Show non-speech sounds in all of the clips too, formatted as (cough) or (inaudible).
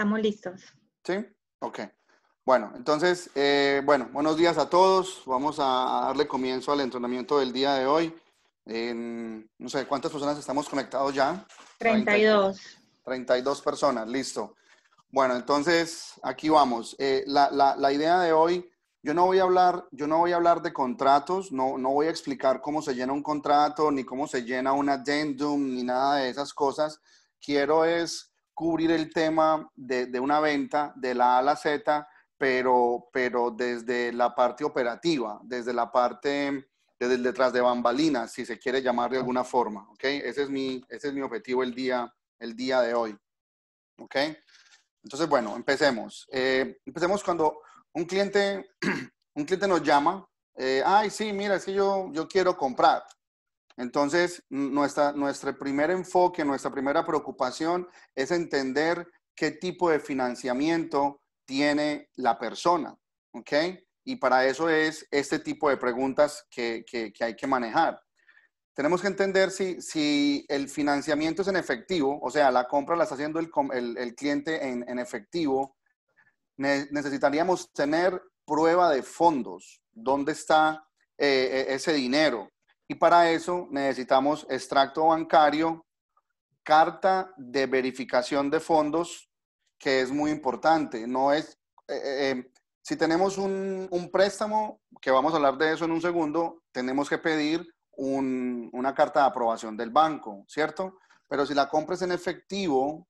Estamos listos. Sí, ok. Bueno, entonces, eh, bueno, buenos días a todos. Vamos a darle comienzo al entrenamiento del día de hoy. no sé, ¿cuántas personas estamos conectados ya? 32. 32 personas, listo. Bueno, entonces, aquí vamos. Eh, la, idea de hoy, yo no voy a hablar, yo no voy a hablar de contratos, no, no voy a explicar cómo se llena un contrato, ni cómo se llena un addendum, ni nada de esas cosas. Quiero es cubrir el tema de, de una venta de la A a la Z, pero, pero desde la parte operativa, desde la parte desde el detrás de bambalinas, si se quiere llamar de alguna forma, ¿ok? Ese es mi, ese es mi objetivo el día, el día de hoy, ¿ok? Entonces, bueno, empecemos. Eh, empecemos cuando un cliente, (clears throat) un cliente nos llama, eh, ay, sí, mira, es que yo, yo quiero comprar, entonces, nuestra, nuestro primer enfoque, nuestra primera preocupación es entender qué tipo de financiamiento tiene la persona, ¿ok? Y para eso es este tipo de preguntas que, que, hay que manejar. Tenemos que entender si, si, el financiamiento es en efectivo, o sea, la compra la está haciendo el, el, cliente en, efectivo. necesitaríamos tener prueba de fondos, dónde está eh, e-, ese dinero, y para eso necesitamos extracto bancario, carta de verificación de fondos, que es muy importante. No es, eh, eh, eh, si tenemos un, préstamo, que vamos a hablar de eso en un segundo, tenemos que pedir una carta de aprobación del banco, ¿cierto? Pero si la compras en efectivo,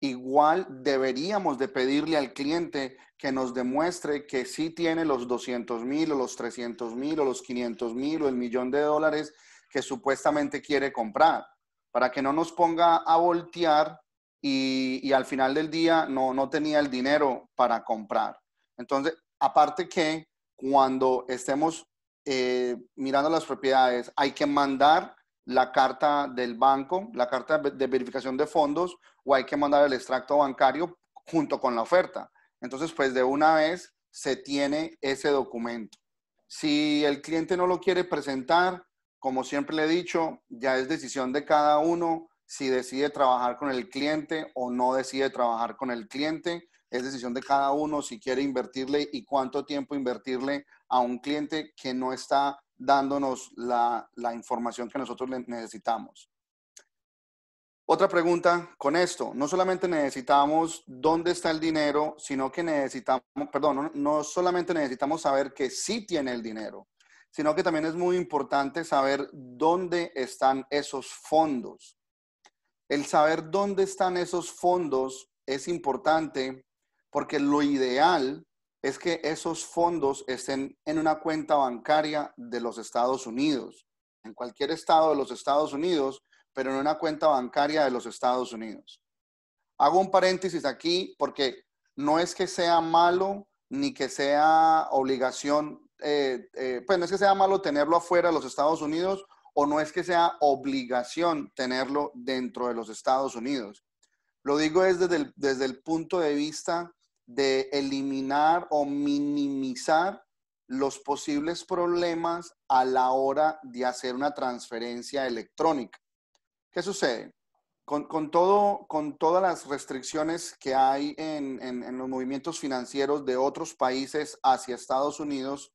igual deberíamos de pedirle al cliente que nos demuestre que sí tiene los 200 mil o los 300 mil o los 500 mil o el millón de dólares que supuestamente quiere comprar, para que no nos ponga a voltear y, al final del día no, no tenía el dinero para comprar. Entonces, aparte que cuando estemos eh, mirando las propiedades, hay que mandar la carta del banco, la carta de verificación de fondos o hay que mandar el extracto bancario junto con la oferta. Entonces, pues de una vez se tiene ese documento. Si el cliente no lo quiere presentar, como siempre le he dicho, ya es decisión de cada uno si decide trabajar con el cliente o no decide trabajar con el cliente. Es decisión de cada uno si quiere invertirle y cuánto tiempo invertirle a un cliente que no está dándonos la, información que nosotros necesitamos. Otra pregunta con esto, no solamente necesitamos dónde está el dinero, sino que necesitamos, perdón, no, solamente necesitamos saber que sí tiene el dinero, sino que también es muy importante saber dónde están esos fondos. El saber dónde están esos fondos es importante porque lo ideal es que esos fondos estén en una cuenta bancaria de los Estados Unidos, en cualquier estado de los Estados Unidos, pero en una cuenta bancaria de los Estados Unidos. Hago un paréntesis aquí porque no es que sea malo ni que sea obligación, eh, eh, pues no es que sea malo tenerlo afuera de los Estados Unidos o no es que sea obligación tenerlo dentro de los Estados Unidos. Lo digo desde el, desde el punto de vista de eliminar o minimizar los posibles problemas a la hora de hacer una transferencia electrónica. ¿Qué sucede? Con, todo, con todas las restricciones que hay en, en los movimientos financieros de otros países hacia Estados Unidos,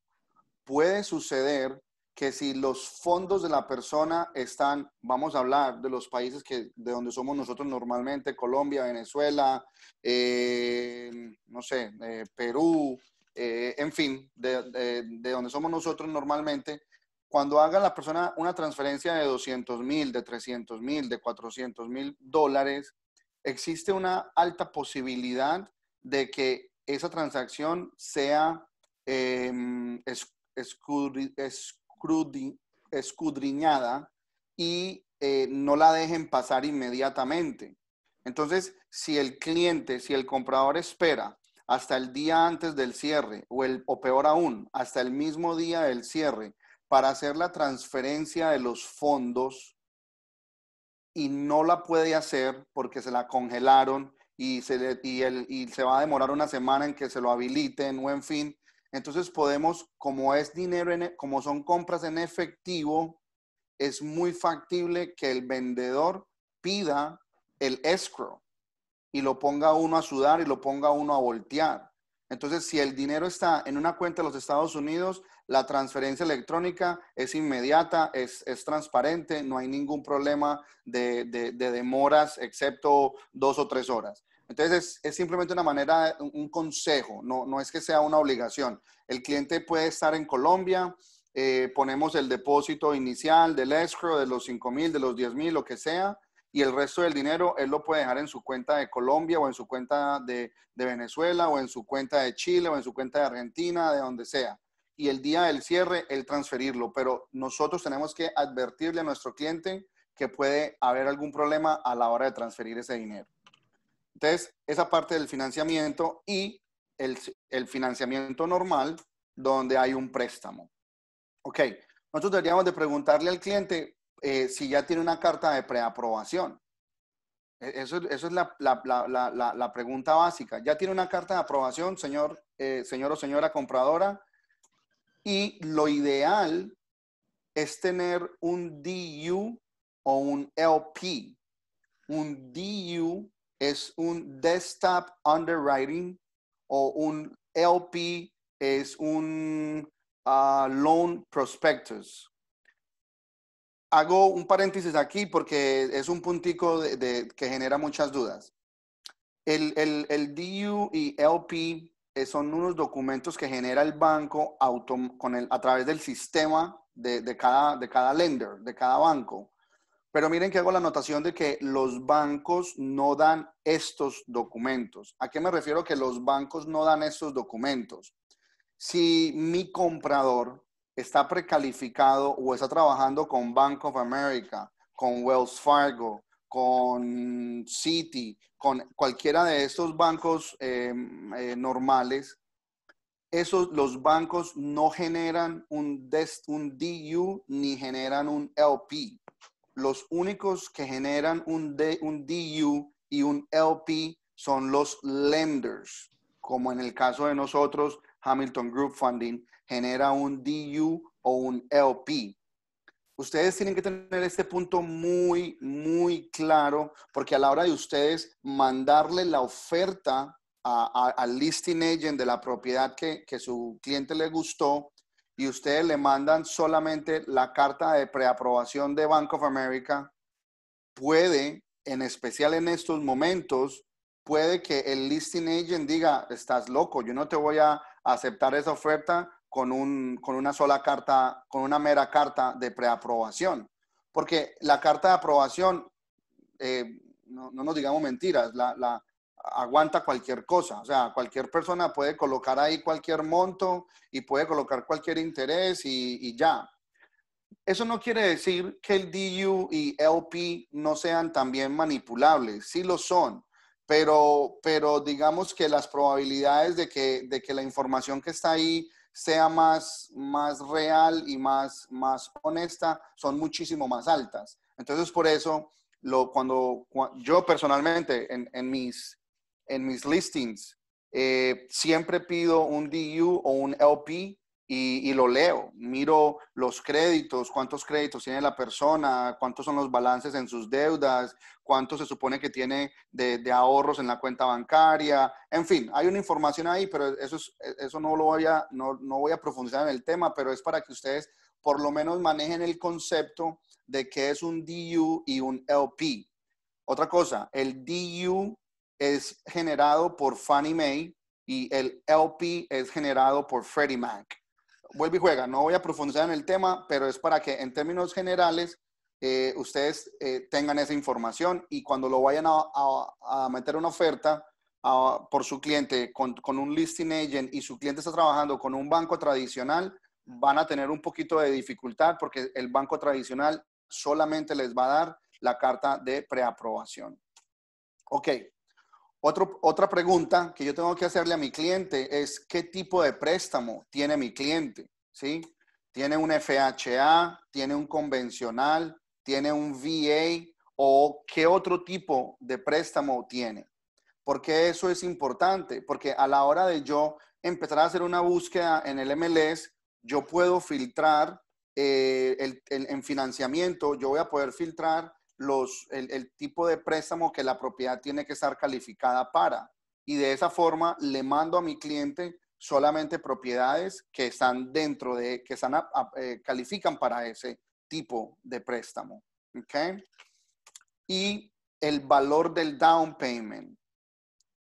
puede suceder que si los fondos de la persona están, vamos a hablar de los países que, de donde somos nosotros normalmente, Colombia, Venezuela, eh, no sé, eh, Perú, eh, en fin, de, de, donde somos nosotros normalmente, cuando haga la persona una transferencia de 200 mil, de 300 mil, de 400 mil dólares, existe una alta posibilidad de que esa transacción sea em, escurrida, escudriñada y eh, no la dejen pasar inmediatamente. Entonces, si el cliente, si el comprador espera hasta el día antes del cierre o, el, o peor aún, hasta el mismo día del cierre para hacer la transferencia de los fondos y no la puede hacer porque se la congelaron y se, y, y se va a demorar una semana en que se lo habiliten o en fin, entonces podemos, como es dinero, e, como son compras en efectivo, es muy factible que el vendedor pida el escrow y lo ponga uno a sudar y lo ponga uno a voltear. Entonces, si el dinero está en una cuenta de los Estados Unidos, la transferencia electrónica es inmediata, es, transparente, no hay ningún problema de demoras, excepto dos o tres horas. Entonces, es, simplemente una manera, un, consejo, no, es que sea una obligación. El cliente puede estar en Colombia, eh, ponemos el depósito inicial del escrow, de los 5 mil, de los 10 mil, lo que sea, y el resto del dinero él lo puede dejar en su cuenta de Colombia o en su cuenta de, de, Venezuela o en su cuenta de Chile o en su cuenta de Argentina, de donde sea. Y el día del cierre, el transferirlo. Pero nosotros tenemos que advertirle a nuestro cliente que puede haber algún problema a la hora de transferir ese dinero. Entonces, esa parte del financiamiento y el, financiamiento normal, donde hay un préstamo. Ok, nosotros deberíamos de preguntarle al cliente eh, si ya tiene una carta de preaprobación. E, eso, eso es la, pregunta básica. ¿Ya tiene una carta de aprobación, señor, eh, señor o señora compradora? Y lo ideal es tener un DU o un LP. Un DU es un desktop underwriting o un LP es un ah, loan prospectus. Hago un paréntesis aquí porque es un puntico que genera muchas dudas. El, el, DU y LP eh, son unos documentos que genera el banco a través del sistema de, de cada lender, de cada banco. Pero miren que hago la anotación de que los bancos no dan estos documentos. ¿A qué me refiero que los bancos no dan estos documentos? Si mi comprador está precalificado o está trabajando con Bank of America, con Wells Fargo, con Citi, con cualquiera de estos bancos eh, eh, normales, esos, los bancos no generan un DU ni generan un LP los únicos que generan un, un DU y un LP son los lenders, como en el caso de nosotros, Hamilton Group Funding genera un DU o un LP. Ustedes tienen que tener este punto muy, muy claro, porque a la hora de ustedes mandarle la oferta al listing agent de la propiedad que su cliente le gustó, y ustedes le mandan solamente la carta de preaprobación de Bank of America, puede, en especial en estos momentos, puede que el listing agent diga, estás loco, yo no te voy a aceptar esa oferta con, un, con una sola carta, con una mera carta de preaprobación. Porque la carta de aprobación, eh, no, nos digamos mentiras, la, aguanta cualquier cosa. O sea, cualquier persona puede colocar ahí cualquier monto y puede colocar cualquier interés y, ya. Eso no quiere decir que el DU y LP no sean también manipulables, sí lo son, pero, pero digamos que las probabilidades de que, de que la información que está ahí sea más, más real y más, más honesta son muchísimo más altas. Entonces, por eso, cuando, yo personalmente en, en, mis, en mis listings, eh, siempre pido un DU o un LP y, lo leo, miro los créditos, cuántos créditos tiene la persona, cuántos son los balances en sus deudas, cuánto se supone que tiene de, de ahorros en la cuenta bancaria, en fin, hay una información ahí, pero eso, es, eso no lo voy a, no, no voy a profundizar en el tema, pero es para que ustedes por lo menos manejen el concepto de qué es un DU y un LP. Otra cosa, el DU es generado por Fannie Mae y el LP es generado por Freddie Mac. Vuelve y juega, no voy a profundizar en el tema, pero es para que en términos generales eh, ustedes eh, tengan esa información y cuando lo vayan a, a, meter una oferta por su cliente con, con, un listing agent y su cliente está trabajando con un banco tradicional, van a tener un poquito de dificultad porque el banco tradicional solamente les va a dar la carta de preaprobación. Ok, otra pregunta que yo tengo que hacerle a mi cliente es qué tipo de préstamo tiene mi cliente, ¿sí? Tiene un FHA, tiene un convencional, tiene un VA o qué otro tipo de préstamo tiene. Porque eso es importante, porque a la hora de yo empezar a hacer una búsqueda en el MLS, yo puedo filtrar eh, el, en financiamiento, yo voy a poder filtrar el, tipo de préstamo que la propiedad tiene que estar calificada para. Y de esa forma le mando a mi cliente solamente propiedades que están dentro de, que están eh, califican para ese tipo de préstamo. ¿Okay? Y el valor del down payment.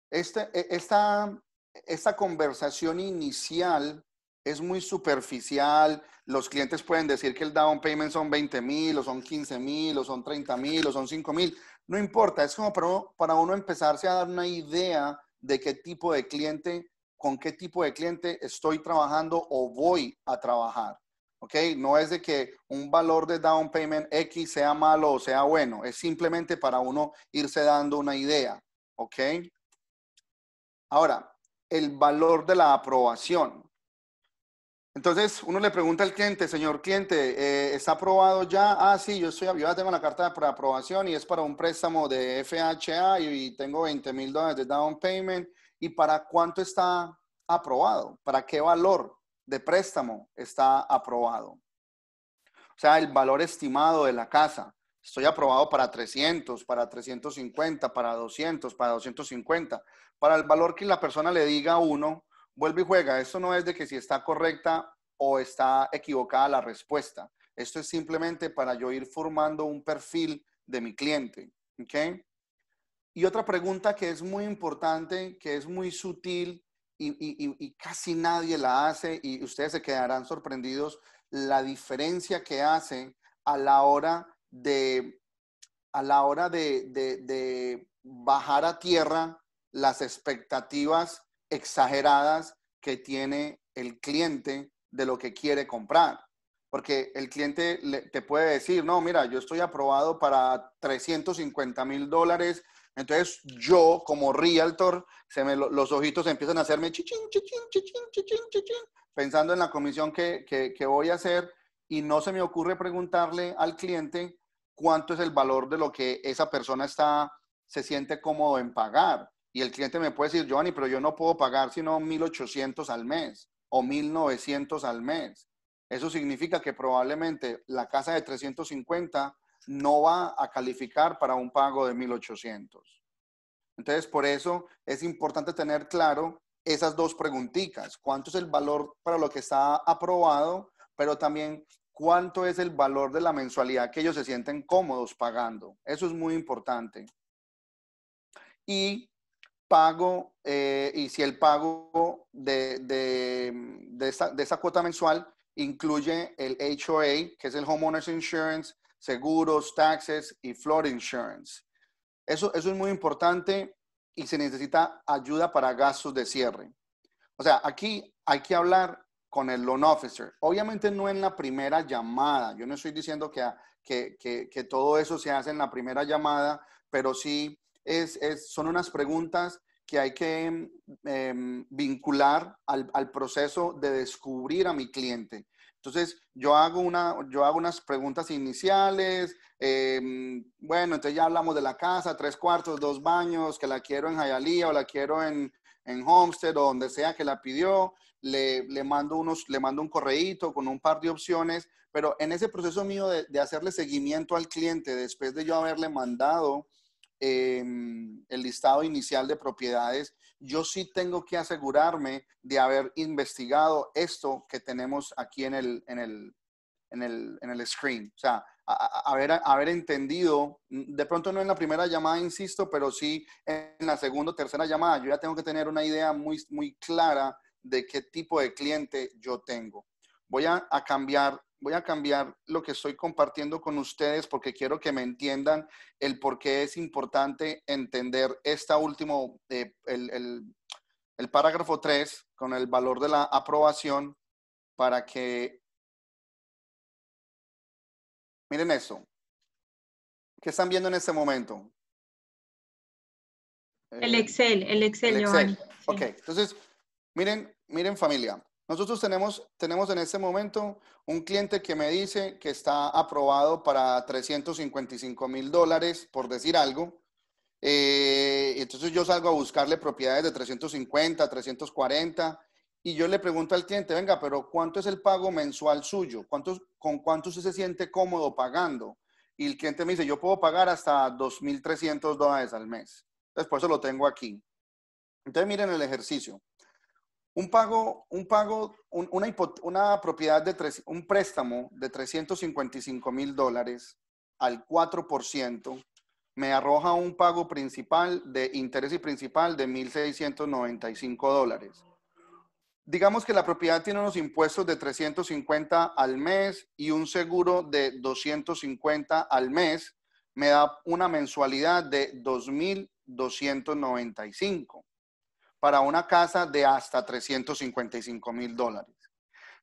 Este, e, esta, esta conversación inicial es muy superficial. Los clientes pueden decir que el down payment son 20 mil, o son 15 mil, o son 30 mil, o son 5 mil. No importa, es como para uno, para uno empezarse a dar una idea de qué tipo de cliente, con qué tipo de cliente estoy trabajando o voy a trabajar. ¿Ok? No es de que un valor de down payment X sea malo o sea bueno, es simplemente para uno irse dando una idea. ¿Ok? Ahora, el valor de la aprobación. Entonces uno le pregunta al cliente, señor cliente, eh, ¿está aprobado ya? Ah, sí, yo, estoy, yo ya tengo la carta de aprobación y es para un préstamo de FHA y, tengo 20 mil dólares de down payment. ¿Y para cuánto está aprobado? ¿Para qué valor de préstamo está aprobado? O sea, el valor estimado de la casa. Estoy aprobado para 300, para 350, para 200, para 250. Para el valor que la persona le diga a uno vuelve y juega. Eso no es de que si está correcta o está equivocada la respuesta. Esto es simplemente para yo ir formando un perfil de mi cliente. ¿okay? Y otra pregunta que es muy importante, que es muy sutil y, casi nadie la hace y ustedes se quedarán sorprendidos la diferencia que hace a la hora de, a la hora de, de bajar a tierra las expectativas exageradas que tiene el cliente de lo que quiere comprar. Porque el cliente te puede decir, no, mira, yo estoy aprobado para 350 mil dólares. Entonces yo, como realtor, se me, los ojitos empiezan a hacerme chichín, chichín, chichín, chichín, chichín, pensando en la comisión que, que, que voy a hacer y no se me ocurre preguntarle al cliente cuánto es el valor de lo que esa persona está, se siente cómodo en pagar. Y el cliente me puede decir, Giovanni, pero yo no puedo pagar sino 1.800 al mes o 1.900 al mes. Eso significa que probablemente la casa de 350 no va a calificar para un pago de 1.800. Entonces, por eso es importante tener claro esas dos preguntitas. ¿Cuánto es el valor para lo que está aprobado? Pero también, ¿cuánto es el valor de la mensualidad que ellos se sienten cómodos pagando? Eso es muy importante. Y pago, eh, y si el pago de, de, mm, de, esa, de, esa, cuota mensual incluye el HOA, que es el Homeowners Insurance, seguros, taxes y flood insurance. Eso, eso es muy importante y se necesita ayuda para gastos de cierre. O sea, aquí hay que hablar con el loan officer. Obviamente no en la primera llamada. Yo no estoy diciendo que, que, que, que todo eso se hace en la primera llamada, pero sí son unas preguntas que hay que em, vincular al, proceso de descubrir a mi cliente. Entonces, yo hago, una, yo hago unas preguntas iniciales, em, bueno, entonces ya hablamos de la casa, tres cuartos, dos baños, que la quiero en Jayalía o la quiero en, en Homestead o donde sea que la pidió, le, mando unos, le mando un correíto con un par de opciones, pero en ese proceso mío de, de hacerle seguimiento al cliente, después de yo haberle mandado el listado inicial de propiedades, yo sí tengo que asegurarme de haber investigado esto que tenemos aquí en el, en en el, screen. O sea, haber, entendido, mm, de pronto no en la primera llamada, insisto, pero sí en la segunda o tercera llamada, yo ya tengo que tener una idea muy, muy clara de qué tipo de cliente yo tengo. Voy a cambiar voy a cambiar lo que estoy compartiendo con ustedes porque quiero que me entiendan el por qué es importante entender esta último, eh, el, el, parágrafo 3 con el valor de la aprobación para que, miren eso, ¿qué están viendo en este momento? El eh, Excel, el Excel, yo. Ok, entonces, miren, miren familia, nosotros tenemos, tenemos en este momento un cliente que me dice que está aprobado para 355 mil dólares, por decir algo. Eh, entonces yo salgo a buscarle propiedades de 350, 340 y yo le pregunto al cliente, venga, pero ¿cuánto es el pago mensual suyo? ¿Con cuánto se siente cómodo pagando? Y el cliente me dice, yo puedo pagar hasta 2.300 dólares al mes. Entonces por eso lo tengo aquí. Entonces miren el ejercicio. Un pago, un pago, una, propiedad de tres, un préstamo de 355 mil dólares al 4% me arroja un pago principal de interés y principal de mil cinco dólares. Digamos que la propiedad tiene unos impuestos de 350 al mes y un seguro de 250 al mes, me da una mensualidad de mil cinco para una casa de hasta 355 mil dólares.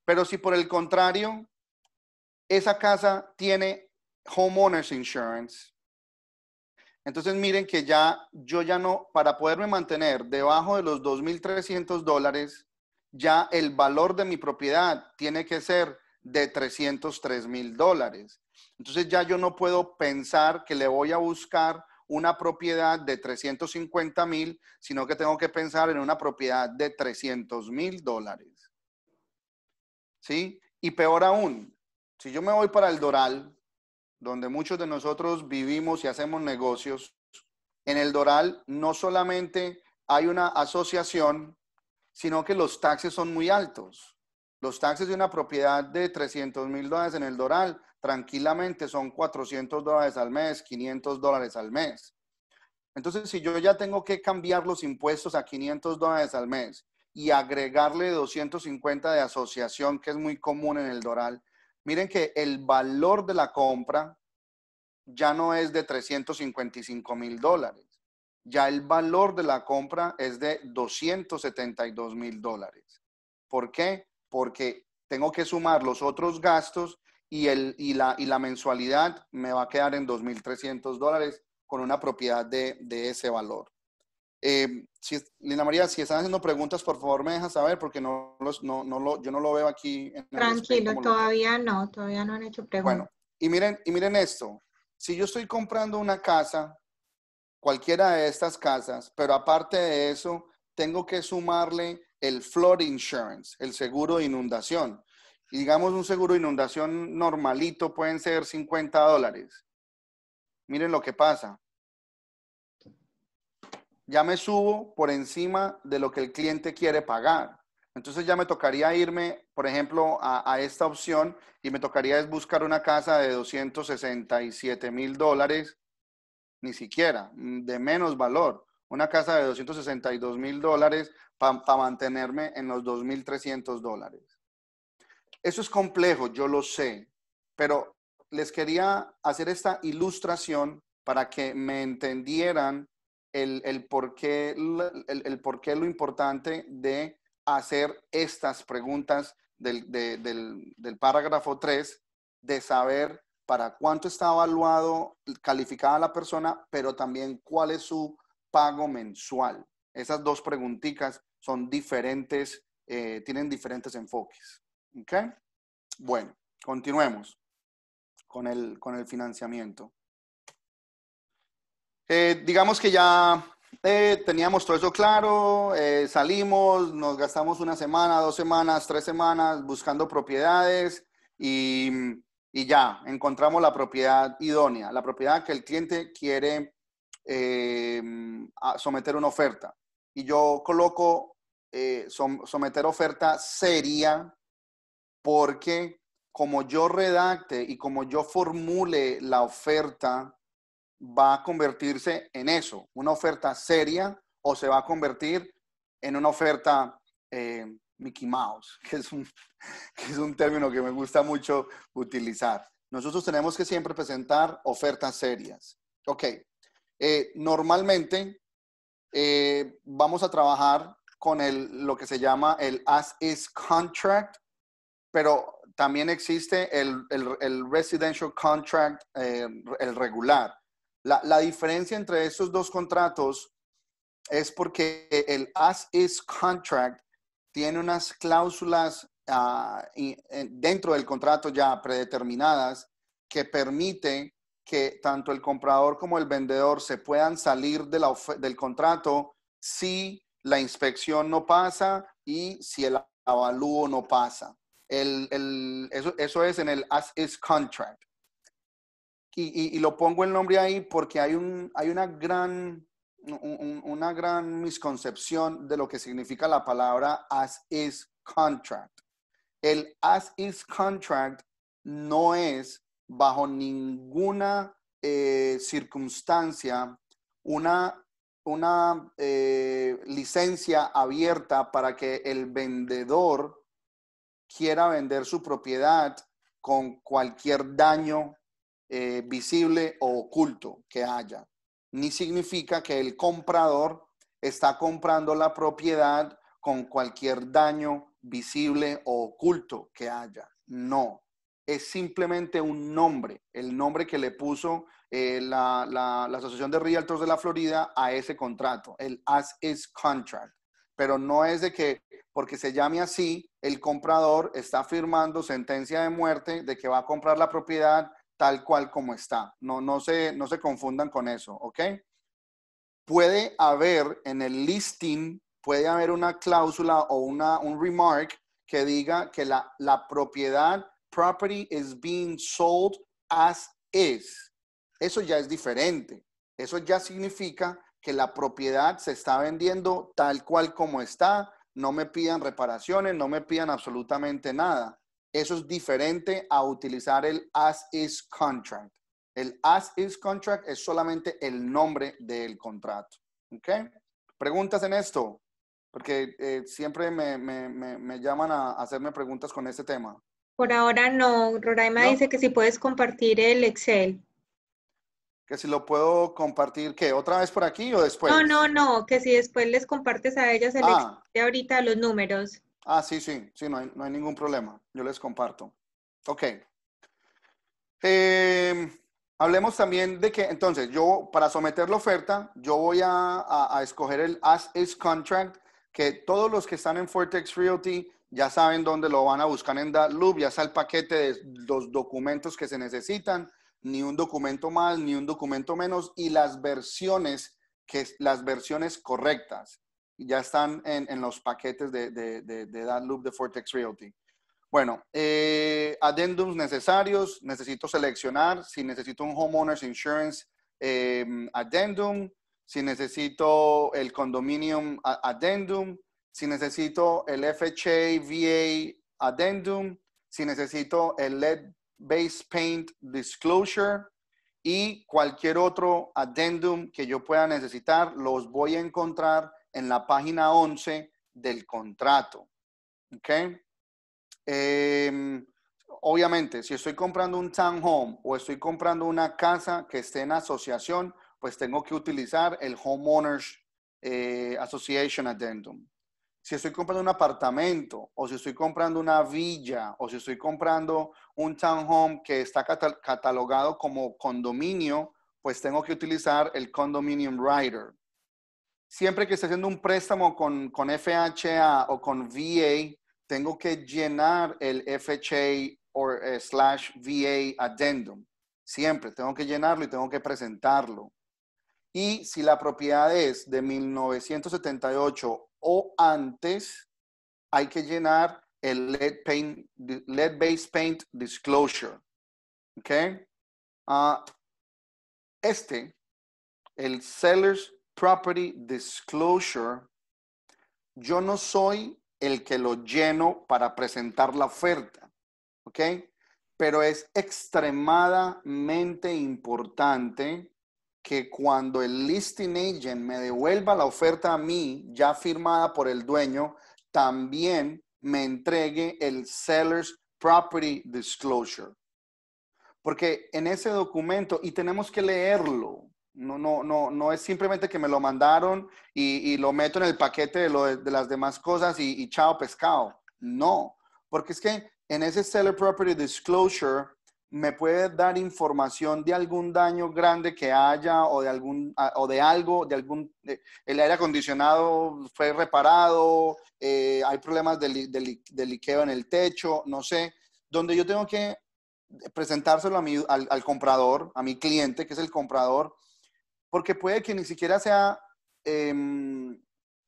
Pero si por el contrario, esa casa tiene homeowners insurance, entonces miren que ya yo ya no, para poderme mantener debajo de los 2.300 dólares, ya el valor de mi propiedad tiene que ser de 303 mil dólares. Entonces ya yo no puedo pensar que le voy a buscar una propiedad de 350 mil, sino que tengo que pensar en una propiedad de 300 mil dólares. ¿Sí? Y peor aún, si yo me voy para el Doral, donde muchos de nosotros vivimos y hacemos negocios, en el Doral no solamente hay una asociación, sino que los taxes son muy altos. Los taxes de una propiedad de 300 mil dólares en el Doral tranquilamente son 400 dólares al mes, 500 dólares al mes. Entonces, si yo ya tengo que cambiar los impuestos a 500 dólares al mes y agregarle 250 de asociación, que es muy común en el Doral, miren que el valor de la compra ya no es de 355 mil dólares, ya el valor de la compra es de 272 mil dólares. ¿Por qué? Porque tengo que sumar los otros gastos y, el, y, la, y la mensualidad me va a quedar en 2.300 dólares con una propiedad de, de ese valor. Eh, Lina María, si están haciendo preguntas, por favor me dejas saber porque no los, no, no lo, yo no lo veo aquí. Tranquilo, todavía no, todavía no han hecho preguntas. Bueno, y miren, y miren esto, si yo estoy comprando una casa, cualquiera de estas casas, pero aparte de eso, tengo que sumarle el flood insurance, el seguro de inundación. Y digamos un seguro de inundación normalito pueden ser 50 dólares. Miren lo que pasa. Ya me subo por encima de lo que el cliente quiere pagar. Entonces ya me tocaría irme, por ejemplo, a, esta opción y me tocaría es buscar una casa de 267 mil dólares, ni siquiera, mm, de menos valor. Una casa de 262 mil dólares para mantenerme en los 2.300 dólares. Eso es complejo, yo lo sé, pero les quería hacer esta ilustración para que me entendieran el, el, por, qué, el, por lo importante de hacer estas preguntas del, parágrafo 3, de saber para cuánto está evaluado, calificada la persona, pero también cuál es su pago mensual. Esas dos preguntitas son diferentes, eh, tienen diferentes enfoques. ¿Ok? Bueno, continuemos con el, con el financiamiento. Eh, digamos que ya eh, teníamos todo eso claro, eh, salimos, nos gastamos una semana, dos semanas, tres semanas buscando propiedades y, y ya encontramos la propiedad idónea, la propiedad que el cliente quiere someter una oferta. Y yo coloco someter oferta sería porque como yo redacte y como yo formule la oferta, va a convertirse en eso, una oferta seria o se va a convertir en una oferta eh, Mickey Mouse, (laughs) que es, un, que es un término que me gusta mucho utilizar. Nosotros tenemos que siempre presentar ofertas serias. Ok, eh, normalmente eh, vamos a trabajar con el, lo que se llama el as-is contract pero también existe el, residential contract, eh, el regular. La, la, diferencia entre estos dos contratos es porque el as-is contract tiene unas cláusulas ah, eh, dentro del contrato ya predeterminadas que permite que tanto el comprador como el vendedor se puedan salir del contrato si la inspección no pasa y si el avalúo no pasa. El, eso, es en el as is contract. Y, lo pongo el nombre ahí porque hay, hay una, gran, una gran misconcepción de lo que significa la palabra as is contract. El as is contract no es bajo ninguna eh, circunstancia una, una eh, licencia abierta para que el vendedor quiera vender su propiedad con cualquier daño eh, visible o oculto que haya, ni significa que el comprador está comprando la propiedad con cualquier daño visible o oculto que haya. No, es simplemente un nombre, el nombre que le puso eh, la, la, Asociación de Realtors de la Florida a ese contrato, el As Is Contract. Pero no es de que porque se llame así el comprador está firmando sentencia de muerte de que va a comprar la propiedad tal cual como está. No, no, se, no se confundan con eso, ¿ok? Puede haber en el listing, puede haber una cláusula o una, un remark que diga que la, la propiedad, property is being sold as is. Eso ya es diferente. Eso ya significa que la propiedad se está vendiendo tal cual como está, no me pidan reparaciones, no me pidan absolutamente nada. Eso es diferente a utilizar el as is contract. El as is contract es solamente el nombre del contrato. Preguntas en esto, porque eh, siempre me, llaman a hacerme preguntas con este tema. Por ahora no. Roraima dice que si puedes compartir el Excel que si lo puedo compartir, ¿qué? ¿Otra vez por aquí o después? No, no, no, que si después les compartes a ellas el ah. de ahorita los números. Ah, sí, sí, sí, no hay, no hay ningún problema. Yo les comparto. Ok. Em, hablemos también de que, entonces, yo para someter la oferta, yo voy a, escoger el As Is Contract, que todos los que están en Fortex Realty ya saben dónde lo van a buscar en Dalub ya está el paquete de los documentos que se necesitan ni un documento más, ni un documento menos, y las versiones, que, las versiones correctas ya están en, los paquetes de, de, de, that loop de Fortex Realty. Bueno, adendums eh, addendums necesarios, necesito seleccionar si necesito un homeowner's insurance eh, addendum, si necesito el condominium addendum, si necesito el FHA VA addendum, si necesito el LED Base Paint Disclosure y cualquier otro addendum que yo pueda necesitar, los voy a encontrar en la página 11 del contrato. ¿Ok? Em, obviamente, si estoy comprando un townhome o estoy comprando una casa que esté en asociación, pues tengo que utilizar el Homeowners eh, Association Addendum si estoy comprando un apartamento o si estoy comprando una villa o si estoy comprando un townhome que está catalogado como condominio, pues tengo que utilizar el condominium rider. Siempre que esté haciendo un préstamo con, con FHA o con VA, tengo que llenar el FHA o eh, slash VA addendum. Siempre tengo que llenarlo y tengo que presentarlo. Y si la propiedad es de 1978 o antes hay que llenar el lead, paint, based paint disclosure. ¿Ok? Ah, este, el seller's property disclosure, yo no soy el que lo lleno para presentar la oferta. ¿Ok? Pero es extremadamente importante que cuando el listing agent me devuelva la oferta a mí ya firmada por el dueño, también me entregue el seller's property disclosure. Porque en ese documento, y tenemos que leerlo, no, no, no, no es simplemente que me lo mandaron y, lo meto en el paquete de, las demás cosas y, chao pescado. No, porque es que en ese seller property disclosure me puede dar información de algún daño grande que haya o de algún o de algo de algún el aire acondicionado fue reparado eh, hay problemas de, en el techo no sé donde yo tengo que presentárselo a mi, al, comprador a mi cliente que es el comprador porque puede que ni siquiera sea em,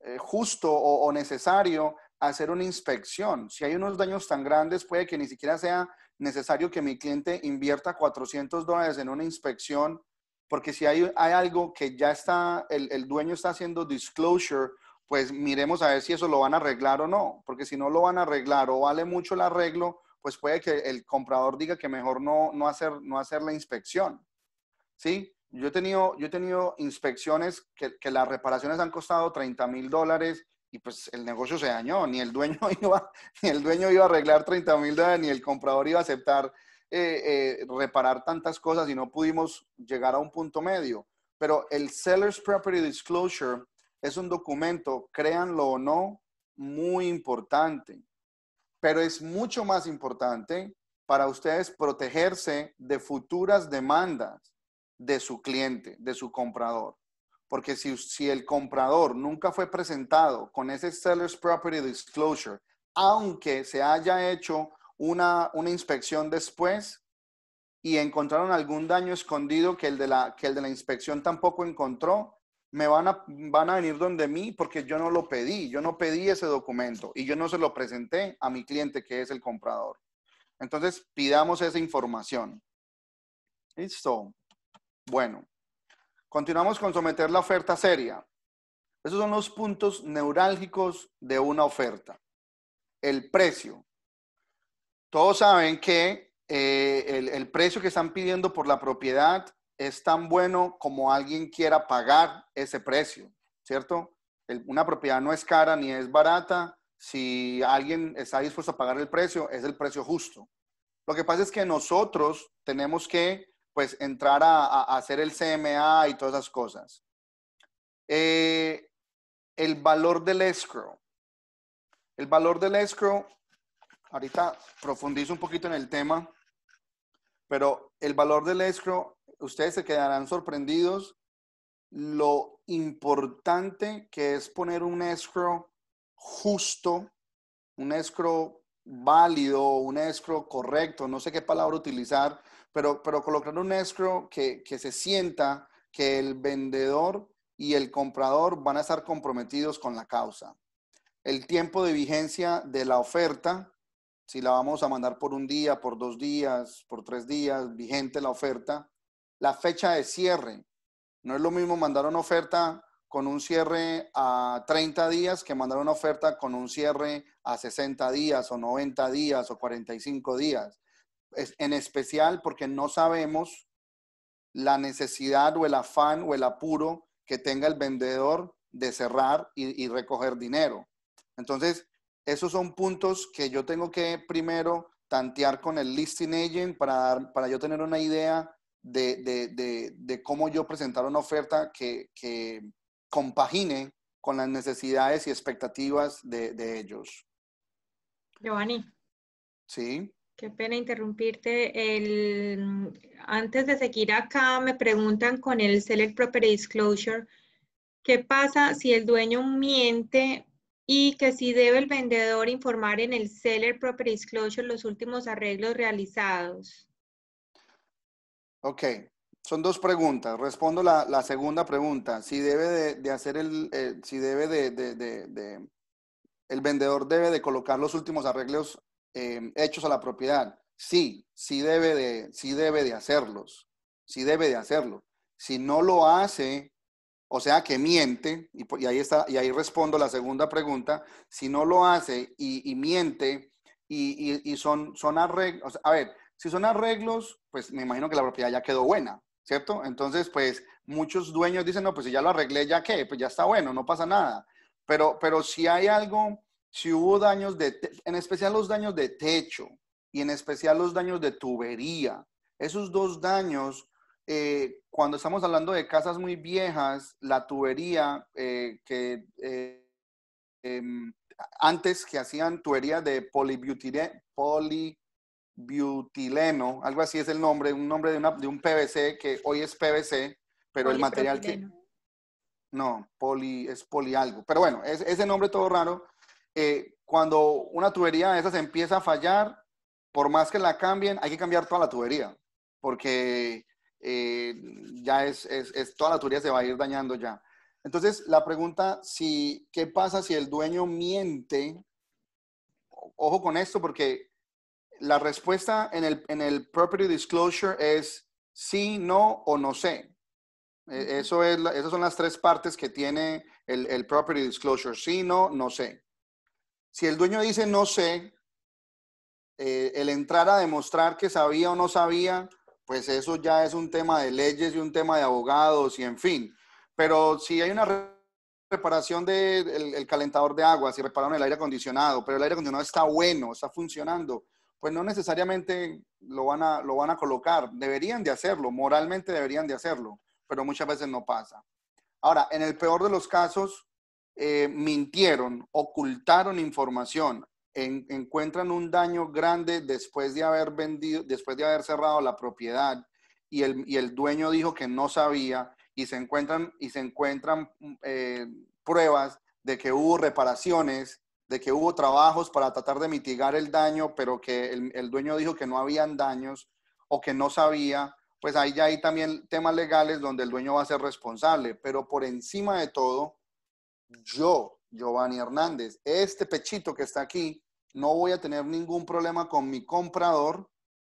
eh, justo o necesario hacer una inspección si hay unos daños tan grandes puede que ni siquiera sea necesario que mi cliente invierta 400 dólares en una inspección, porque si hay, hay algo que ya está, el, dueño está haciendo disclosure, pues miremos a ver si eso lo van a arreglar o no, porque si no lo van a arreglar o vale mucho el arreglo, pues puede que el comprador diga que mejor no, no, hacer, no hacer la inspección. ¿Sí? Yo he tenido, yo he tenido inspecciones que, que las reparaciones han costado 30 mil dólares y pues el negocio se dañó, ni el dueño (laughs) iba, ni el dueño iba a arreglar 30 mil dólares, ni el comprador iba a aceptar eh, eh, reparar tantas cosas y no pudimos llegar a un punto medio. Pero el Seller's Property Disclosure es un documento, créanlo o no, muy importante, pero es mucho más importante para ustedes protegerse de futuras demandas de su cliente, de su comprador. Porque si, si el comprador nunca fue presentado con ese Seller's Property Disclosure, aunque se haya hecho una, una inspección después y encontraron algún daño escondido que el de la, que el de la inspección tampoco encontró, me van a, van a venir donde mí porque yo no lo pedí, yo no pedí ese documento y yo no se lo presenté a mi cliente que es el comprador. Entonces, pidamos esa información. Listo. Bueno, Continuamos con someter la oferta seria. Esos son los puntos neurálgicos de una oferta. El precio. Todos saben que eh, el, precio que están pidiendo por la propiedad es tan bueno como alguien quiera pagar ese precio, ¿cierto? una propiedad no es cara ni es barata. Si alguien está dispuesto a pagar el precio, es el precio justo. Lo que pasa es que nosotros tenemos que pues entrar a, hacer el CMA y todas esas cosas. Eh, el valor del escrow. El valor del escrow, ahorita profundizo un poquito en el tema, pero el valor del escrow, ustedes se quedarán sorprendidos lo importante que es poner un escrow justo, un escrow válido, un escrow correcto, no sé qué palabra utilizar, pero, colocar un escrow que, que se sienta que el vendedor y el comprador van a estar comprometidos con la causa. El tiempo de vigencia de la oferta, si la vamos a mandar por un día, por dos días, por tres días, vigente la oferta. La fecha de cierre. No es lo mismo mandar una oferta con un cierre a 30 días que mandar una oferta con un cierre a 60 días o 90 días o 45 días en especial porque no sabemos la necesidad o el afán o el apuro que tenga el vendedor de cerrar y, recoger dinero. Entonces, esos son puntos que yo tengo que primero tantear con el listing agent para, yo tener una idea de, cómo yo presentar una oferta que, que, compagine con las necesidades y expectativas de, ellos. Giovanni. Sí. Qué pena interrumpirte. Mm, antes de seguir acá, me preguntan con el Seller Property Disclosure, ¿qué pasa si el dueño miente y que si debe el vendedor informar en el Seller Property Disclosure los últimos arreglos realizados? Ok, son dos preguntas. Respondo la, segunda pregunta. Si debe de, hacer el, eh, si debe de, el vendedor debe de colocar los últimos arreglos Em, hechos a la propiedad. Sí, sí debe, de, sí debe de hacerlos, sí debe de hacerlo. Si no lo hace, o sea que miente, y, ahí, está, y ahí respondo la segunda pregunta, si no lo hace y, miente y, son, son arreglos, a ver, si son arreglos, pues me imagino que la propiedad ya quedó buena, ¿cierto? Entonces, pues muchos dueños dicen, no, pues si ya lo arreglé, ¿ya qué? Pues ya está bueno, no pasa nada. Pero, pero si hay algo si hubo daños de, en especial los daños de techo y en especial los daños de tubería, esos dos daños, eh, cuando estamos hablando de casas muy viejas, la tubería eh, que eh, em, antes que hacían tubería de polibutileno, algo así es el nombre, un nombre de, una, un PVC que hoy es PVC, pero el material que... No, poli, es poli algo. Pero bueno, ese nombre todo raro eh, cuando una tubería de esas empieza a fallar, por más que la cambien, hay que cambiar toda la tubería, porque eh, ya es, toda la tubería se va a ir dañando ya. Entonces, la pregunta, ¿qué pasa si el dueño miente? Ojo con esto, porque la respuesta en el, property disclosure es sí, no o no sé. E, esas son las tres partes que tiene el property disclosure. Sí, no, no sé. Si el dueño dice no sé, eh, el entrar a demostrar que sabía o no sabía, pues eso ya es un tema de leyes y un tema de abogados y en fin. Pero si hay una reparación del calentador de agua, si repararon el aire acondicionado, pero el aire acondicionado está bueno, está funcionando, pues no necesariamente lo van a, lo van a colocar. Deberían de hacerlo, moralmente deberían de hacerlo, pero muchas veces no pasa. Ahora, en el peor de los casos, eh, mintieron, ocultaron información, encuentran un daño grande después de haber vendido, después de haber cerrado la propiedad y el, dueño dijo que no sabía y se encuentran, y se encuentran eh, pruebas de que hubo reparaciones, de que hubo trabajos para tratar de mitigar el daño, pero que el, el dueño dijo que no habían daños o que no sabía, pues ahí ya hay también temas legales donde el dueño va a ser responsable, pero por encima de todo, yo, Giovanni Hernández, este pechito que está aquí, no voy a tener ningún problema con mi comprador,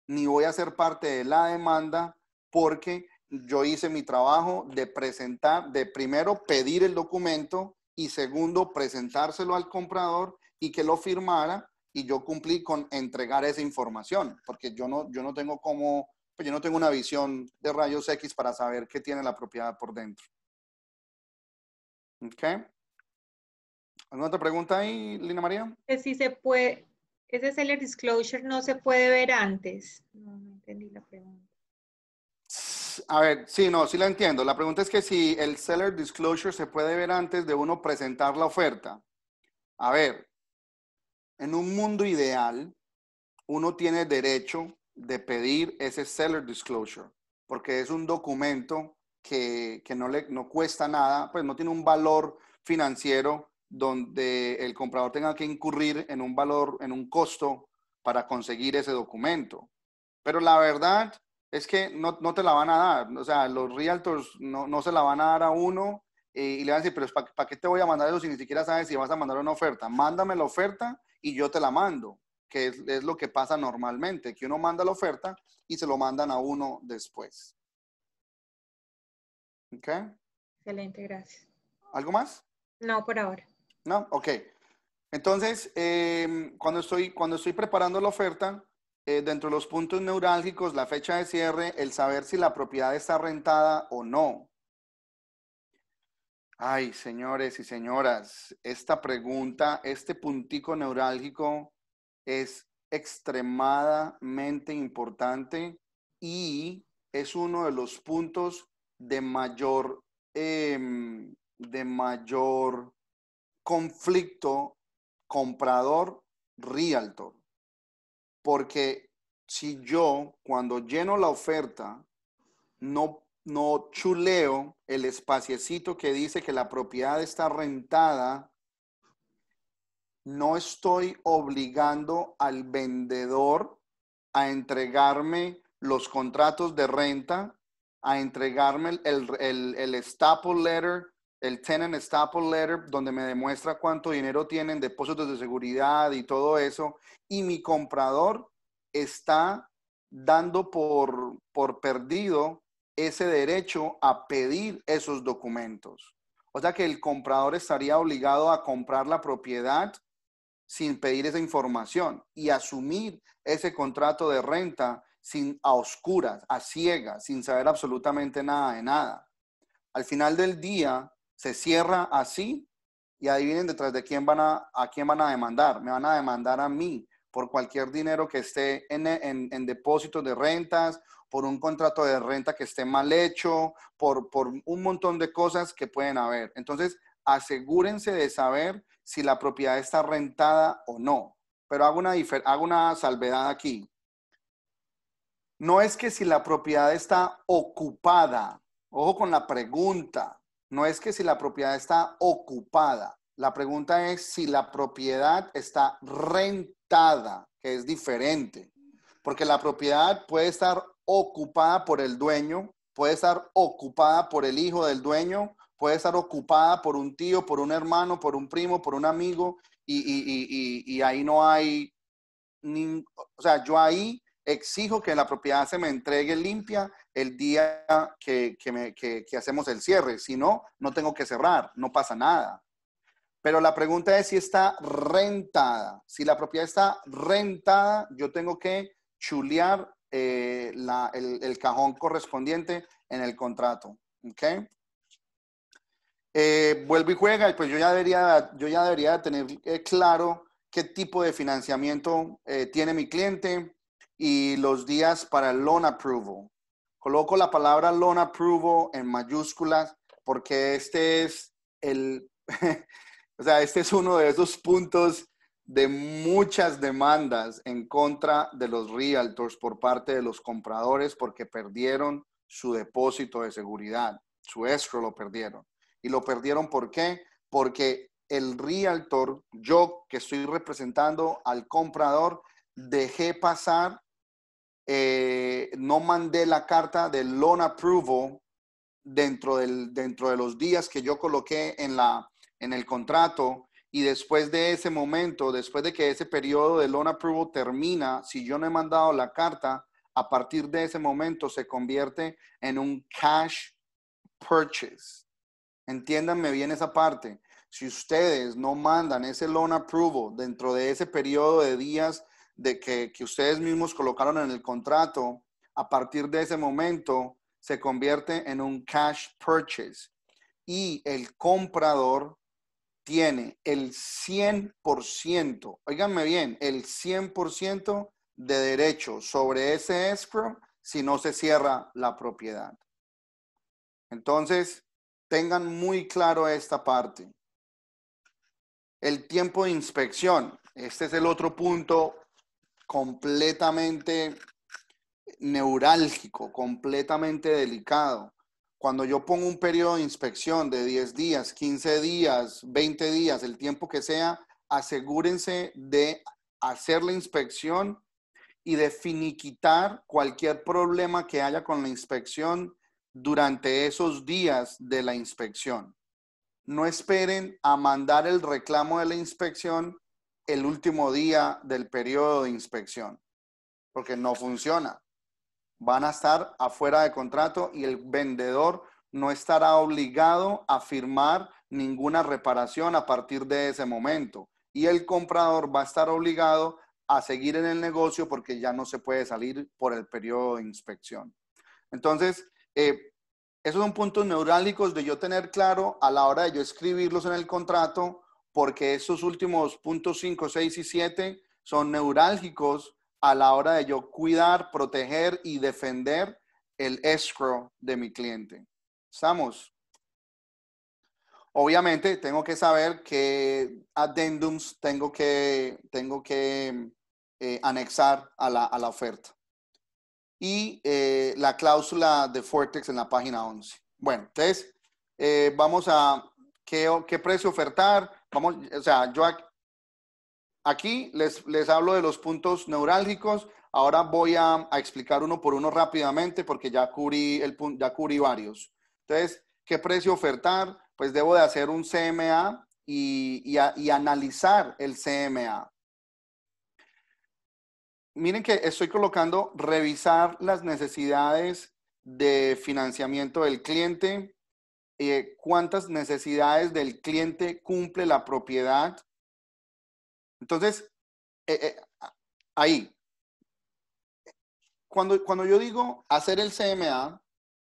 ni voy a ser parte de la demanda, porque yo hice mi trabajo de presentar, de primero pedir el documento y segundo presentárselo al comprador y que lo firmara y yo cumplí con entregar esa información, porque yo no, yo no tengo como, pues yo no tengo una visión de rayos X para saber qué tiene la propiedad por dentro. ¿Alguna otra pregunta ahí, Lina María? Que si se puede, ese seller disclosure no se puede ver antes. No, entendí la pregunta. A ver, sí, no, sí la entiendo. La pregunta es que si el seller disclosure se puede ver antes de uno presentar la oferta. A ver, en un mundo ideal, uno tiene derecho de pedir ese seller disclosure, porque es un documento que, que no, le, no cuesta nada, pues no tiene un valor financiero donde el comprador tenga que incurrir en un valor, en un costo para conseguir ese documento. Pero la verdad es que no, te la van a dar. O sea, los realtors no, se la van a dar a uno eh, y le van a decir, pero ¿para, qué te voy a mandar eso si ni siquiera sabes si vas a mandar una oferta? Mándame la oferta y yo te la mando, que es, es lo que pasa normalmente, que uno manda la oferta y se lo mandan a uno después. ¿Ok? Excelente, gracias. ¿Algo más? No, por ahora. ¿No? Ok. Entonces, em, cuando, estoy, cuando estoy preparando la oferta, eh, dentro de los puntos neurálgicos, la fecha de cierre, el saber si la propiedad está rentada o no. Ay, señores y señoras, esta pregunta, este puntico neurálgico es extremadamente importante y es uno de los puntos de mayor, em, de mayor conflicto comprador-realtor. Porque si yo, cuando lleno la oferta, no, no chuleo el espaciecito que dice que la propiedad está rentada, no estoy obligando al vendedor a entregarme los contratos de renta, a entregarme el, el, el staple letter el Tenant Staple Letter, donde me demuestra cuánto dinero tienen, depósitos de seguridad y todo eso, y mi comprador está dando por, perdido ese derecho a pedir esos documentos. O sea que el comprador estaría obligado a comprar la propiedad sin pedir esa información y asumir ese contrato de renta sin a oscuras, a ciegas, sin saber absolutamente nada de nada. Al final del día, se cierra así y adivinen detrás de quién van a, a quién van a demandar. Me van a demandar a mí por cualquier dinero que esté en, en, depósitos de rentas, por un contrato de renta que esté mal hecho, por, un montón de cosas que pueden haber. Entonces, asegúrense de saber si la propiedad está rentada o no. Pero hago una, hago una salvedad aquí. No es que si la propiedad está ocupada, ojo con la pregunta, no es que si la propiedad está ocupada. La pregunta es si la propiedad está rentada, que es diferente. Porque la propiedad puede estar ocupada por el dueño, puede estar ocupada por el hijo del dueño, puede estar ocupada por un tío, por un hermano, por un primo, por un amigo, y, ahí no hay, o sea, yo ahí exijo que la propiedad se me entregue limpia el día que, hacemos el cierre. Si no, no tengo que cerrar, no pasa nada. Pero la pregunta es si está rentada. Si la propiedad está rentada, yo tengo que chulear eh, el, cajón correspondiente en el contrato. Eh, Vuelvo y juega, pues yo ya debería, yo ya debería tener eh, claro qué tipo de financiamiento tiene mi cliente, y los días para el loan approval. Coloco la palabra loan approval en mayúsculas porque este es el, (laughs) o sea, este es uno de esos puntos de muchas demandas en contra de los realtors por parte de los compradores porque perdieron su depósito de seguridad, su escro lo perdieron. ¿Y lo perdieron por qué? Porque el realtor, yo que estoy representando al comprador, dejé pasar eh, no mandé la carta del loan approval dentro, del, dentro de los días que yo coloqué en, la, en el contrato y después de ese momento, después de que ese periodo de loan approval termina, si yo no he mandado la carta, a partir de ese momento se convierte en un cash purchase. Entiéndanme bien esa parte. Si ustedes no mandan ese loan approval dentro de ese periodo de días de que, ustedes mismos colocaron en el contrato, a partir de ese momento se convierte en un cash purchase y el comprador tiene el 100%, oíganme bien, el 100% de derecho sobre ese escrow si no se cierra la propiedad. Entonces, tengan muy claro esta parte. El tiempo de inspección, este es el otro punto completamente neurálgico, completamente delicado. Cuando yo pongo un periodo de inspección de 10 días, 15 días, 20 días, el tiempo que sea, asegúrense de hacer la inspección y de finiquitar cualquier problema que haya con la inspección durante esos días de la inspección. No esperen a mandar el reclamo de la inspección el último día del periodo de inspección, porque no funciona. Van a estar afuera de contrato y el vendedor no estará obligado a firmar ninguna reparación a partir de ese momento. Y el comprador va a estar obligado a seguir en el negocio porque ya no se puede salir por el periodo de inspección. Entonces, eh, esos son puntos neurálicos de yo tener claro a la hora de yo escribirlos en el contrato, porque esos últimos puntos 5, 6 y 7 son neurálgicos a la hora de yo cuidar, proteger y defender el escrow de mi cliente. ¿Estamos? Obviamente tengo que saber qué addendums tengo que, tengo que eh, anexar a la, a la, oferta. Y eh, la cláusula de Fortex en la página 11. Bueno, entonces eh, vamos a qué, qué precio ofertar, Vamos, o sea, yo aquí les, hablo de los puntos neurálgicos. Ahora voy a, explicar uno por uno rápidamente porque ya cubrí, el, ya varios. Entonces, ¿qué precio ofertar? Pues debo de hacer un CMA y, y analizar el CMA. Miren que estoy colocando revisar las necesidades de financiamiento del cliente, eh, cuántas necesidades del cliente cumple la propiedad. Entonces, eh, eh, ahí, cuando, cuando yo digo hacer el CMA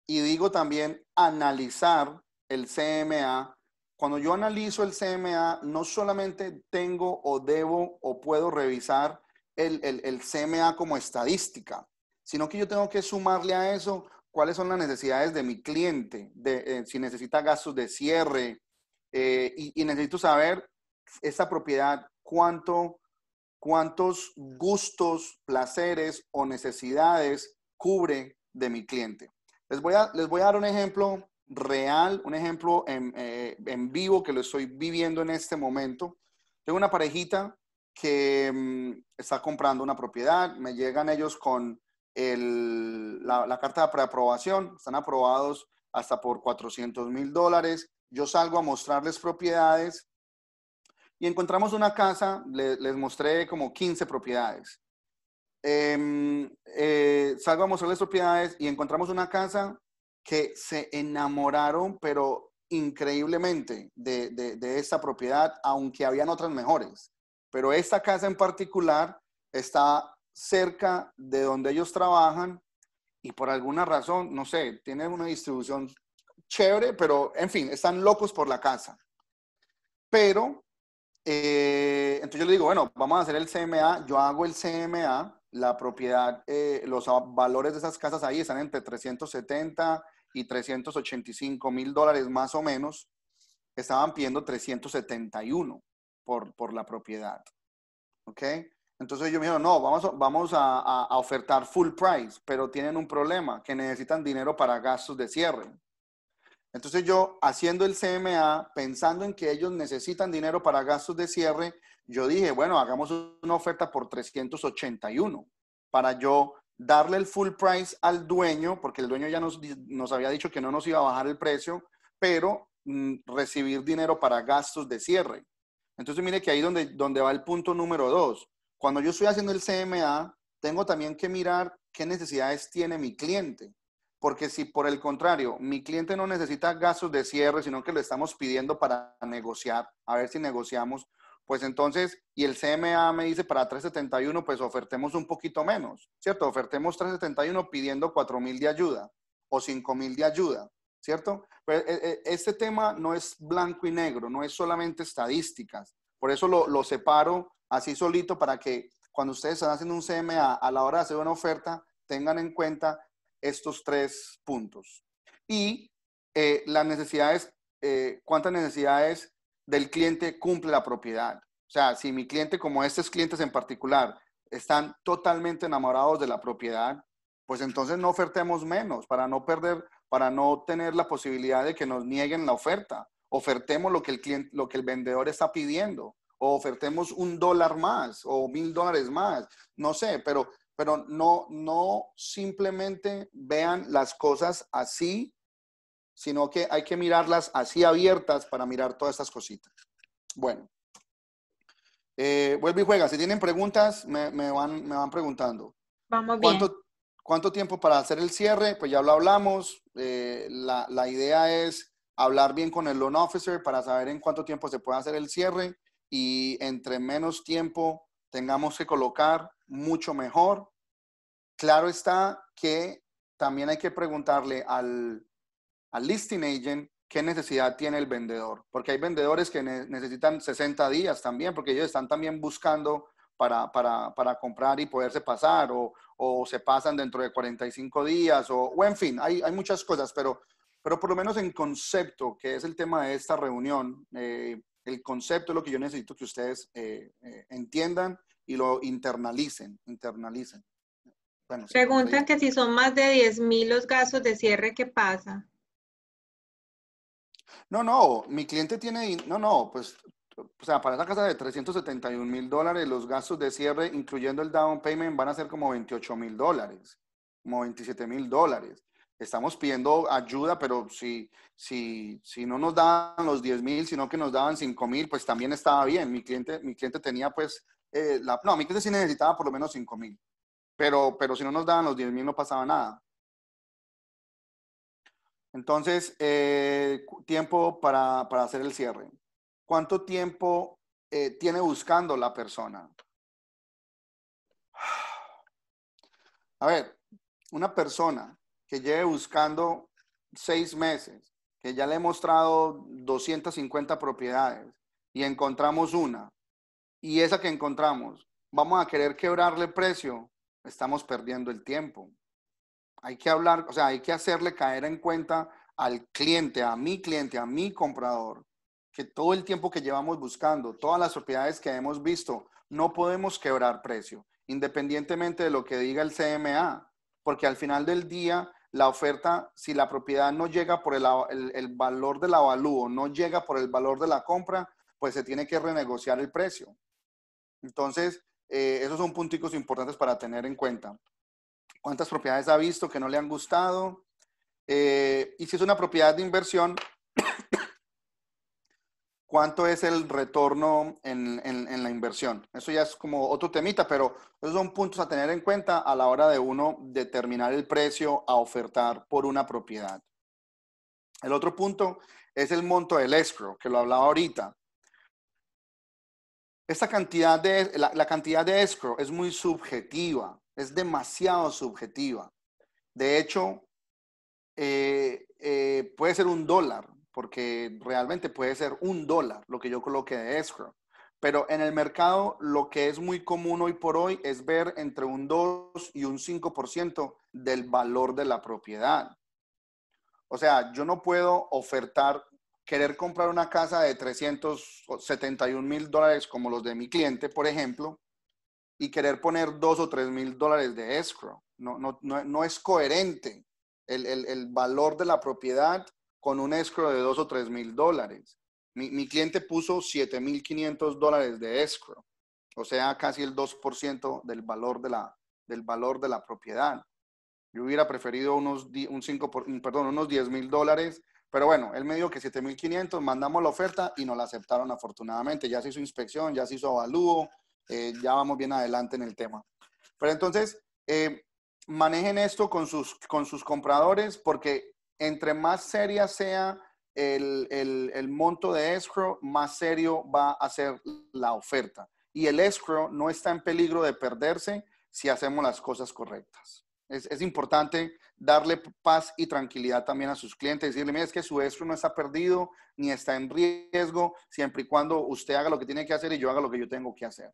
y digo también analizar el CMA, cuando yo analizo el CMA, no solamente tengo o debo o puedo revisar el, el, el CMA como estadística, sino que yo tengo que sumarle a eso cuáles son las necesidades de mi cliente, de, eh, si necesita gastos de cierre, eh, y, necesito saber Esa propiedad, cuánto, cuántos gustos, placeres o necesidades cubre de mi cliente. Les voy a, les voy a dar un ejemplo real, un ejemplo en, eh, en vivo que lo estoy viviendo en este momento. Tengo una parejita que mm, está comprando una propiedad, me llegan ellos con la, carta de preaprobación, están aprobados hasta por 400 mil dólares. Yo salgo a mostrarles propiedades y encontramos una casa, les mostré como 15 propiedades. Em, eh, salgo a mostrarles propiedades y encontramos una casa que se enamoraron, pero increíblemente, de, de, de esta propiedad, aunque habían otras mejores. Pero esta casa en particular está cerca de donde ellos trabajan y por alguna razón, no sé, tienen una distribución chévere, pero en fin, están locos por la casa. Pero, eh, entonces yo le digo, bueno, vamos a hacer el CMA, yo hago el CMA, la propiedad, eh, los valores de esas casas ahí están entre 370 y 385 mil dólares más o menos, estaban pidiendo 371 por, por la propiedad. ¿Ok? Entonces yo me dijeron, no, vamos, a, vamos a, a, ofertar full price, pero tienen un problema, que necesitan dinero para gastos de cierre. Entonces yo, haciendo el CMA, pensando en que ellos necesitan dinero para gastos de cierre, yo dije, bueno, hagamos una oferta por 381 para yo darle el full price al dueño, porque el dueño ya nos, nos había dicho que no nos iba a bajar el precio, pero mm, recibir dinero para gastos de cierre. Entonces mire que ahí donde, donde va el punto número dos cuando yo estoy haciendo el CMA, tengo también que mirar qué necesidades tiene mi cliente. Porque si por el contrario, mi cliente no necesita gastos de cierre, sino que le estamos pidiendo para negociar, a ver si negociamos, pues entonces, y el CMA me dice para 371, pues ofertemos un poquito menos, ¿cierto? Ofertemos 371 pidiendo 4.000 de ayuda o 5.000 de ayuda, ¿cierto? Pues, eh, eh, este tema no es blanco y negro, no es solamente estadísticas. Por eso lo, lo separo así solito para que cuando ustedes están haciendo un CMA a la hora de hacer una oferta, tengan en cuenta estos tres puntos. Y eh, las necesidades, eh, cuántas necesidades del cliente cumple la propiedad. O sea, si mi cliente, como estos clientes en particular, están totalmente enamorados de la propiedad, pues entonces no ofertemos menos para no perder, para no tener la posibilidad de que nos nieguen la oferta. Ofertemos lo que el cliente, lo que el vendedor está pidiendo o ofertemos un dólar más o mil dólares más, no sé, pero, pero no, no simplemente vean las cosas así, sino que hay que mirarlas así abiertas para mirar todas estas cositas. Bueno, eh, vuelve y juega. Si tienen preguntas, me, van, me van preguntando. Vamos bien. ¿Cuánto, tiempo para hacer el cierre? Pues ya lo hablamos. Eh, la, la idea es hablar bien con el loan officer para saber en cuánto tiempo se puede hacer el cierre y entre menos tiempo tengamos que colocar, mucho mejor. Claro está que también hay que preguntarle al, al listing agent qué necesidad tiene el vendedor, porque hay vendedores que necesitan 60 días también, porque ellos están también buscando para, comprar y poderse pasar, o, se pasan dentro de 45 días, o, o en fin, hay, muchas cosas, pero, pero por lo menos en concepto, que es el tema de esta reunión, eh, el concepto es lo que yo necesito que ustedes eh, eh, entiendan y lo internalicen, internalicen. Bueno, Preguntan que si son más de mil los gastos de cierre ¿qué pasa. No, no, mi cliente tiene, no, no, pues, o sea, para esa casa de 371 mil dólares, los gastos de cierre, incluyendo el down payment, van a ser como 28 mil dólares, como 27 mil dólares estamos pidiendo ayuda, pero si, si, no nos daban los 10 mil, sino que nos daban 5 mil, pues también estaba bien. Mi cliente, mi cliente tenía pues, eh, la, no, mi cliente sí necesitaba por lo menos 5 mil, pero, pero si no nos daban los 10 mil no pasaba nada. Entonces, eh, tiempo para, hacer el cierre. ¿Cuánto tiempo eh, tiene buscando la persona? (sighs) A ver, una persona lleve buscando seis meses, que ya le he mostrado 250 propiedades y encontramos una, y esa que encontramos, vamos a querer quebrarle precio, estamos perdiendo el tiempo. Hay que hablar, o sea, hay que hacerle caer en cuenta al cliente, a mi cliente, a mi comprador, que todo el tiempo que llevamos buscando, todas las propiedades que hemos visto, no podemos quebrar precio, independientemente de lo que diga el CMA, porque al final del día la oferta, si la propiedad no llega por el, el, el, valor del avalúo, no llega por el valor de la compra, pues se tiene que renegociar el precio. Entonces, eh, esos son puntos importantes para tener en cuenta. ¿Cuántas propiedades ha visto que no le han gustado? Eh, y si es una propiedad de inversión, cuánto es el retorno en, la inversión. Eso ya es como otro temita, pero esos son puntos a tener en cuenta a la hora de uno determinar el precio a ofertar por una propiedad. El otro punto es el monto del escro, que lo hablaba ahorita. Esta cantidad de, la, cantidad de escro es muy subjetiva, es demasiado subjetiva. De hecho, eh, eh, puede ser un dólar, porque realmente puede ser un dólar lo que yo coloque de escrow. Pero en el mercado lo que es muy común hoy por hoy es ver entre un 2 y un 5% del valor de la propiedad. O sea, yo no puedo ofertar, querer comprar una casa de 371 mil dólares como los de mi cliente, por ejemplo, y querer poner 2 o 3 mil dólares de escrow. No, no, no, no es coherente el, el, el valor de la propiedad con un escro de dos o tres mil dólares. Mi, cliente puso mil 7.500 dólares de escro, o sea, casi el 2% del valor de la, del valor de la propiedad. Yo hubiera preferido unos, un mm, unos 10 mil dólares, pero bueno, él me dijo que 7.500, mandamos la oferta y nos la aceptaron afortunadamente. Ya se hizo inspección, ya se hizo avalúo, eh, ya vamos bien adelante en el tema. Pero entonces, eh, manejen esto con sus, con sus compradores porque entre más seria sea el, monto de escrow, más serio va a ser la oferta. Y el escrow no está en peligro de perderse si hacemos las cosas correctas. Es, importante darle paz y tranquilidad también a sus clientes, decirle, mira, es que su escrow no está perdido ni está en riesgo, siempre y cuando usted haga lo que tiene que hacer y yo haga lo que yo tengo que hacer.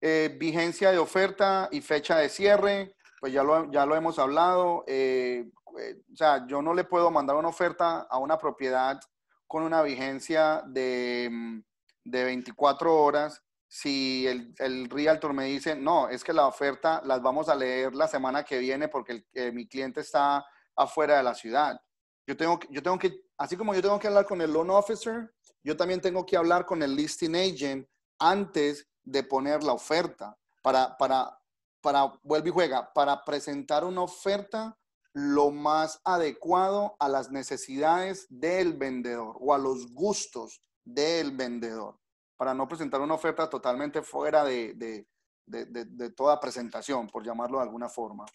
Eh, vigencia de oferta y fecha de cierre, pues ya lo, ya lo hemos hablado. Eh, eh, o sea, yo no le puedo mandar una oferta a una propiedad con una vigencia de, mm, de 24 horas si el, el, realtor me dice, no, es que la oferta las vamos a leer la semana que viene porque eh, mi cliente está afuera de la ciudad. Yo tengo, yo tengo que, así como yo tengo que hablar con el loan officer, yo también tengo que hablar con el listing agent antes de poner la oferta para, para, para, vuelve y juega, para presentar una oferta lo más adecuado a las necesidades del vendedor o a los gustos del vendedor, para no presentar una oferta totalmente fuera de, de, de, toda presentación, por llamarlo de alguna forma.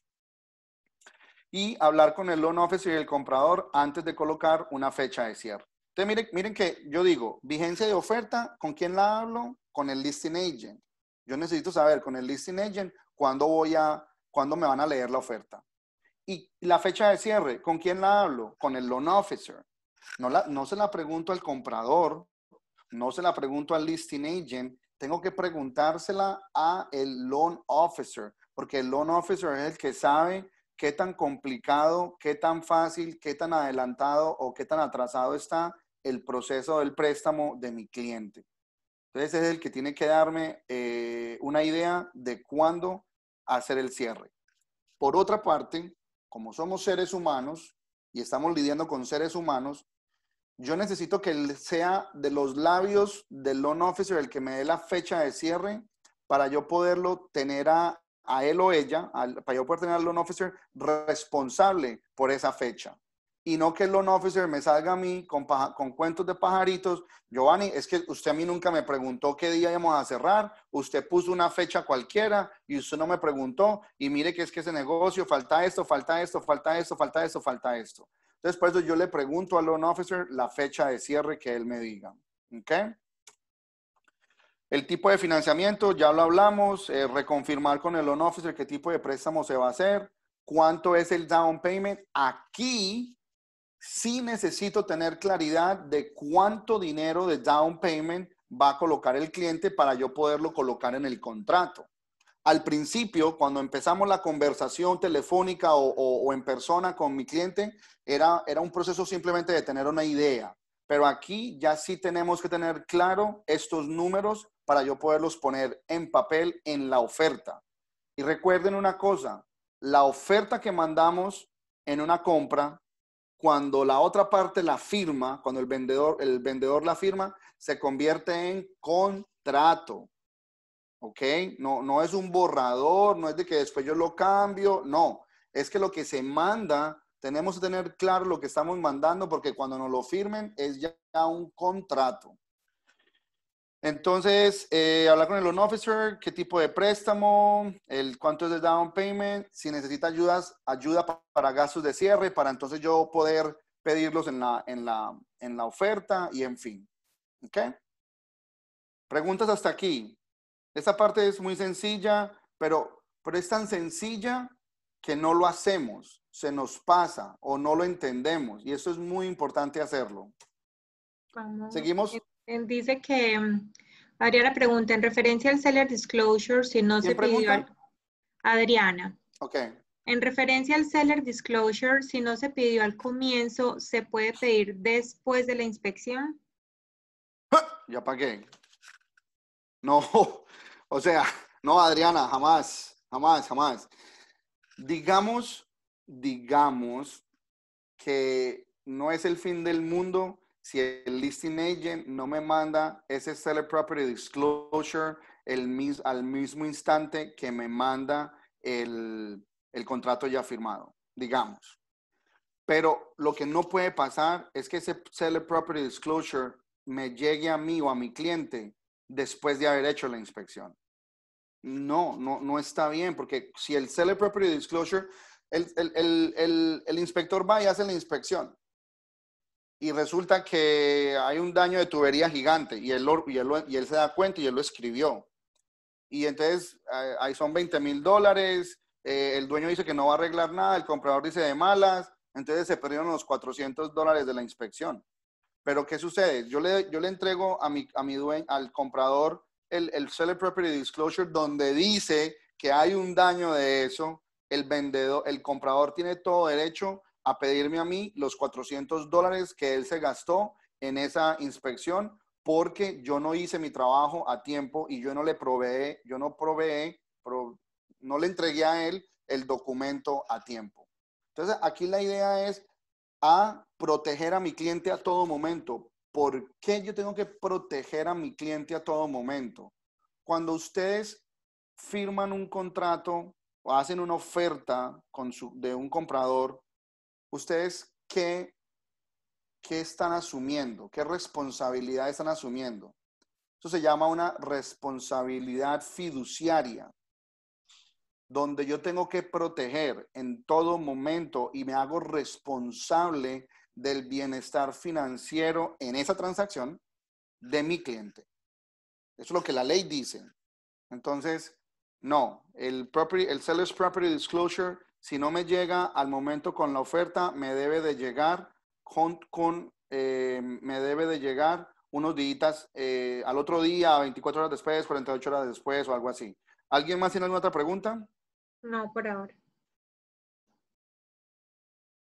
Y hablar con el loan officer y el comprador antes de colocar una fecha de cierre. Entonces, miren, miren que yo digo, vigencia de oferta, ¿con quién la hablo? Con el listing agent. Yo necesito saber con el listing agent cuándo voy a, cuándo me van a leer la oferta. Y la fecha de cierre, ¿con quién la hablo? Con el loan officer. No, la, no se la pregunto al comprador, no se la pregunto al listing agent, tengo que preguntársela a el loan officer, porque el loan officer es el que sabe qué tan complicado, qué tan fácil, qué tan adelantado o qué tan atrasado está el proceso del préstamo de mi cliente. Entonces es el que tiene que darme eh, una idea de cuándo hacer el cierre. Por otra parte, como somos seres humanos y estamos lidiando con seres humanos, yo necesito que sea de los labios del loan officer el que me dé la fecha de cierre para yo poderlo tener a, él o ella, para yo poder tener al loan officer responsable por esa fecha y no que el loan officer me salga a mí con, con cuentos de pajaritos. Giovanni, es que usted a mí nunca me preguntó qué día íbamos a cerrar, usted puso una fecha cualquiera y usted no me preguntó y mire que es que ese negocio, falta esto, falta esto, falta esto, falta esto, falta esto. Entonces, por eso yo le pregunto al loan officer la fecha de cierre que él me diga. ¿Ok? El tipo de financiamiento, ya lo hablamos, eh, reconfirmar con el loan officer qué tipo de préstamo se va a hacer, cuánto es el down payment. Aquí sí necesito tener claridad de cuánto dinero de down payment va a colocar el cliente para yo poderlo colocar en el contrato. Al principio, cuando empezamos la conversación telefónica o, en persona con mi cliente, era, era un proceso simplemente de tener una idea. Pero aquí ya sí tenemos que tener claro estos números para yo poderlos poner en papel en la oferta. Y recuerden una cosa, la oferta que mandamos en una compra cuando la otra parte la firma, cuando el vendedor, el vendedor la firma, se convierte en contrato. ¿Ok? No, no es un borrador, no es de que después yo lo cambio, no. Es que lo que se manda, tenemos que tener claro lo que estamos mandando porque cuando nos lo firmen es ya un contrato. Entonces, eh, hablar con el loan officer, qué tipo de préstamo, el cuánto es el down payment, si necesita ayudas, ayuda para gastos de cierre, para entonces yo poder pedirlos en la, en la, en la oferta y en fin. ¿Ok? Preguntas hasta aquí. Esta parte es muy sencilla, pero, pero es tan sencilla que no lo hacemos, se nos pasa o no lo entendemos y eso es muy importante hacerlo. Seguimos dice que mm, Adriana pregunta, en referencia al seller disclosure, si no se pidió... Adriana. Ok. En referencia al seller disclosure, si no se pidió al comienzo, ¿se puede pedir después de la inspección? Ya pagué. No, (laughs) o sea, no, Adriana, jamás, jamás, jamás. Digamos, digamos que no es el fin del mundo si el listing agent no me manda ese seller property disclosure al mismo instante que me manda el, contrato ya firmado, digamos. Pero lo que no puede pasar es que ese seller property disclosure me llegue a mí o a mi cliente después de haber hecho la inspección. No, no, no está bien, porque si el seller property disclosure, el, el, inspector va y hace la inspección y resulta que hay un daño de tubería gigante y él, y él, se da cuenta y él lo escribió. Y entonces eh, ahí son 20 mil dólares, eh, el dueño dice que no va a arreglar nada, el comprador dice de malas, entonces se perdieron los 400 dólares de la inspección. Pero ¿qué sucede? Yo le, yo le entrego a mi, a mi dueño, al comprador el, el Seller Property Disclosure donde dice que hay un daño de eso, el vendedor, el comprador tiene todo derecho a pedirme a mí los 400 dólares que él se gastó en esa inspección porque yo no hice mi trabajo a tiempo y yo no le proveé, yo no proveé, no le entregué a él el documento a tiempo. Entonces, aquí la idea es a proteger a mi cliente a todo momento. ¿Por qué yo tengo que proteger a mi cliente a todo momento? Cuando ustedes firman un contrato o hacen una oferta con de un comprador, ¿ustedes qué, qué están asumiendo? ¿Qué responsabilidad están asumiendo? Eso se llama una responsabilidad fiduciaria, donde yo tengo que proteger en todo momento y me hago responsable del bienestar financiero en esa transacción de mi cliente. Eso es lo que la ley dice. Entonces, no, el, property, el Seller's Property Disclosure si no me llega al momento con la oferta, me debe de llegar con, eh, me debe de llegar unos días eh, al otro día, 24 horas después, 48 horas después o algo así. ¿Alguien más tiene alguna otra pregunta? No, por ahora.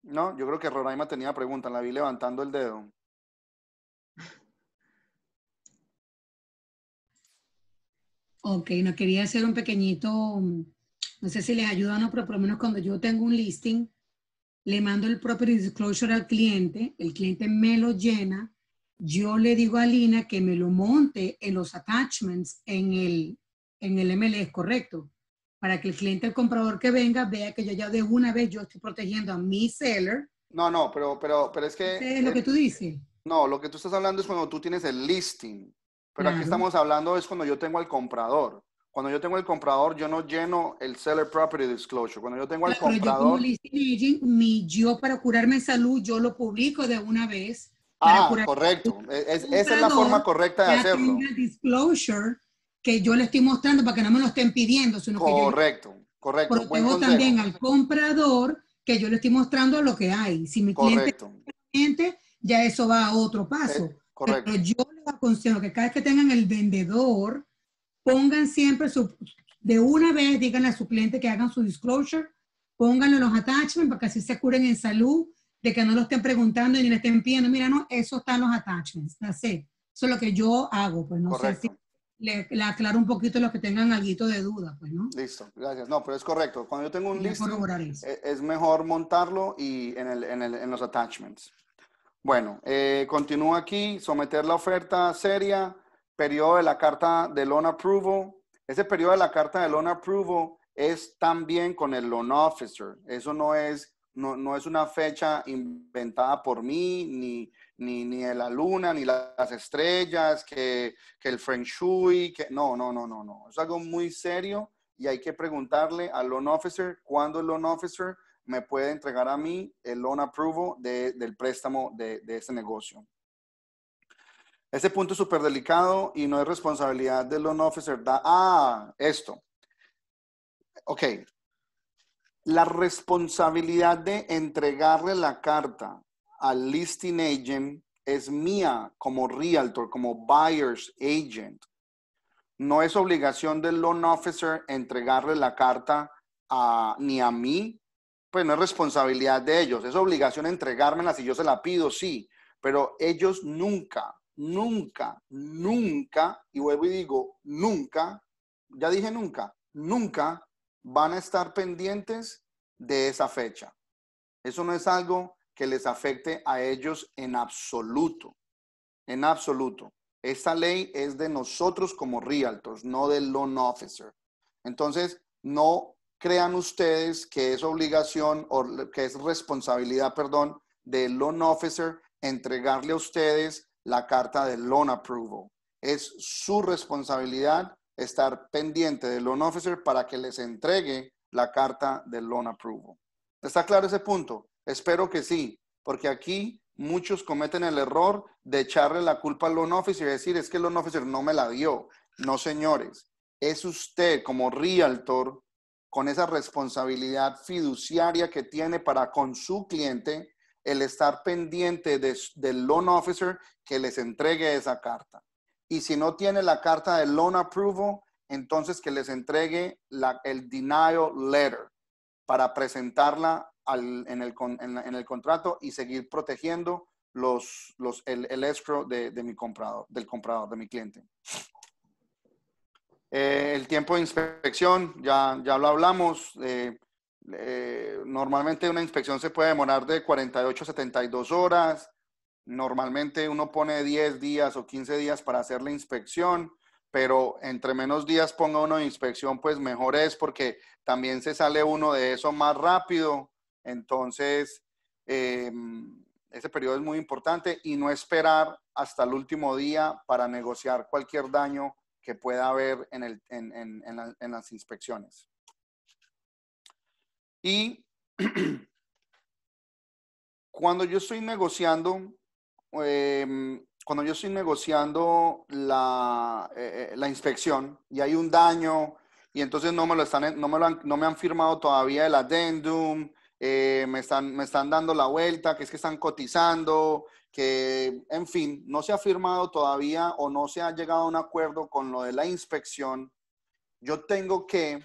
No, yo creo que Roraima tenía pregunta, la vi levantando el dedo. Ok, no quería hacer un pequeñito, no sé si les ayuda o no, pero por lo menos cuando yo tengo un listing, le mando el property disclosure al cliente, el cliente me lo llena, yo le digo a Lina que me lo monte en los attachments en el, en el MLS, correcto, para que el cliente, el comprador que venga, vea que yo ya de una vez yo estoy protegiendo a mi seller. No, no, pero, pero, es que... Es lo que tú dices. No, lo que tú estás hablando es cuando tú tienes el listing, pero aquí estamos hablando es cuando yo tengo al comprador. Cuando yo tengo el comprador, yo no lleno el seller property disclosure. Cuando yo tengo el comprador. Yo como mi, yo para curarme salud, yo lo publico de una vez. Ah, correcto. esa es la forma correcta de hacerlo. El disclosure que yo le estoy mostrando para que no me lo estén pidiendo, sino correcto, que yo correcto. también al comprador que yo le estoy mostrando lo que hay. Si mi correcto. cliente ya eso va a otro eh, paso. correcto. Pero yo le aconsejo que cada vez que tengan el vendedor pongan siempre su, de una vez, digan a su cliente que hagan su disclosure, pónganle los attachments para que así se curen en salud, de que no lo estén preguntando ni le estén pidiendo, mira, no, eso están los attachments, la sé. Eso es lo que yo hago, pues no sé si le, aclaro un poquito los que tengan algo de duda, pues, Listo, gracias. No, pero es correcto. Cuando yo tengo un listo, eh, es, mejor montarlo y en, el, en, el, en los attachments. Bueno, eh, continúo aquí, someter la oferta seria, periodo de la carta de loan approval. Ese periodo de la carta de loan approval es también con el loan officer. Eso no es, no, no es una fecha inventada por mí, ni, ni, ni de la luna, ni las estrellas, que, que el Feng Shui, que no, no, no, no, no. Es algo muy serio y hay que preguntarle al loan officer cuándo el loan officer me puede entregar a mí el loan approval de, del préstamo de, de ese negocio. Ese punto es súper delicado y no es responsabilidad del loan officer. ah, esto. Ok. La responsabilidad de entregarle la carta al listing agent es mía como realtor, como buyer's agent. No es obligación del loan officer entregarle la carta a, ni a mí, pues no es responsabilidad de ellos. Es obligación entregármela si yo se la pido, sí, pero ellos nunca nunca, nunca, y vuelvo y digo, nunca, ya dije nunca, nunca van a estar pendientes de esa fecha. Eso no es algo que les afecte a ellos en absoluto, en absoluto. Esta ley es de nosotros como realtors, no del loan officer. Entonces, no crean ustedes que es obligación o que es responsabilidad, perdón, del loan officer entregarle a ustedes la carta de loan approval. Es su responsabilidad estar pendiente del loan officer para que les entregue la carta de loan approval. ¿Está claro ese punto? Espero que sí, porque aquí muchos cometen el error de echarle la culpa al loan officer y decir, es que el loan officer no me la dio. No, señores, es usted como realtor con esa responsabilidad fiduciaria que tiene para con su cliente el estar pendiente del loan officer que les entregue esa carta. Y si no tiene la carta de loan approval, entonces que les entregue el denial letter para presentarla en, el, contrato y seguir protegiendo los, el, el, de, mi comprador, del comprador, de mi cliente. Eh, el tiempo de inspección, ya, ya lo hablamos. Eh, eh, normalmente una inspección se puede demorar de 48 a 72 horas. Normalmente uno pone 10 días o 15 días para hacer la inspección, pero entre menos días ponga uno de inspección, pues mejor es porque también se sale uno de eso más rápido. Entonces, eh, ese periodo es muy importante y no esperar hasta el último día para negociar cualquier daño que pueda haber en, las inspecciones. Y (clears throat) cuando yo estoy negociando, em, cuando yo estoy negociando eh, eh, la, inspección y hay un daño y entonces no me, lo están, no me, lo han, firmado todavía el addendum, eh, me, están, me están dando la vuelta, que es que están cotizando, que en fin, no se ha firmado todavía o no se ha llegado a un acuerdo con lo de la inspección, yo tengo que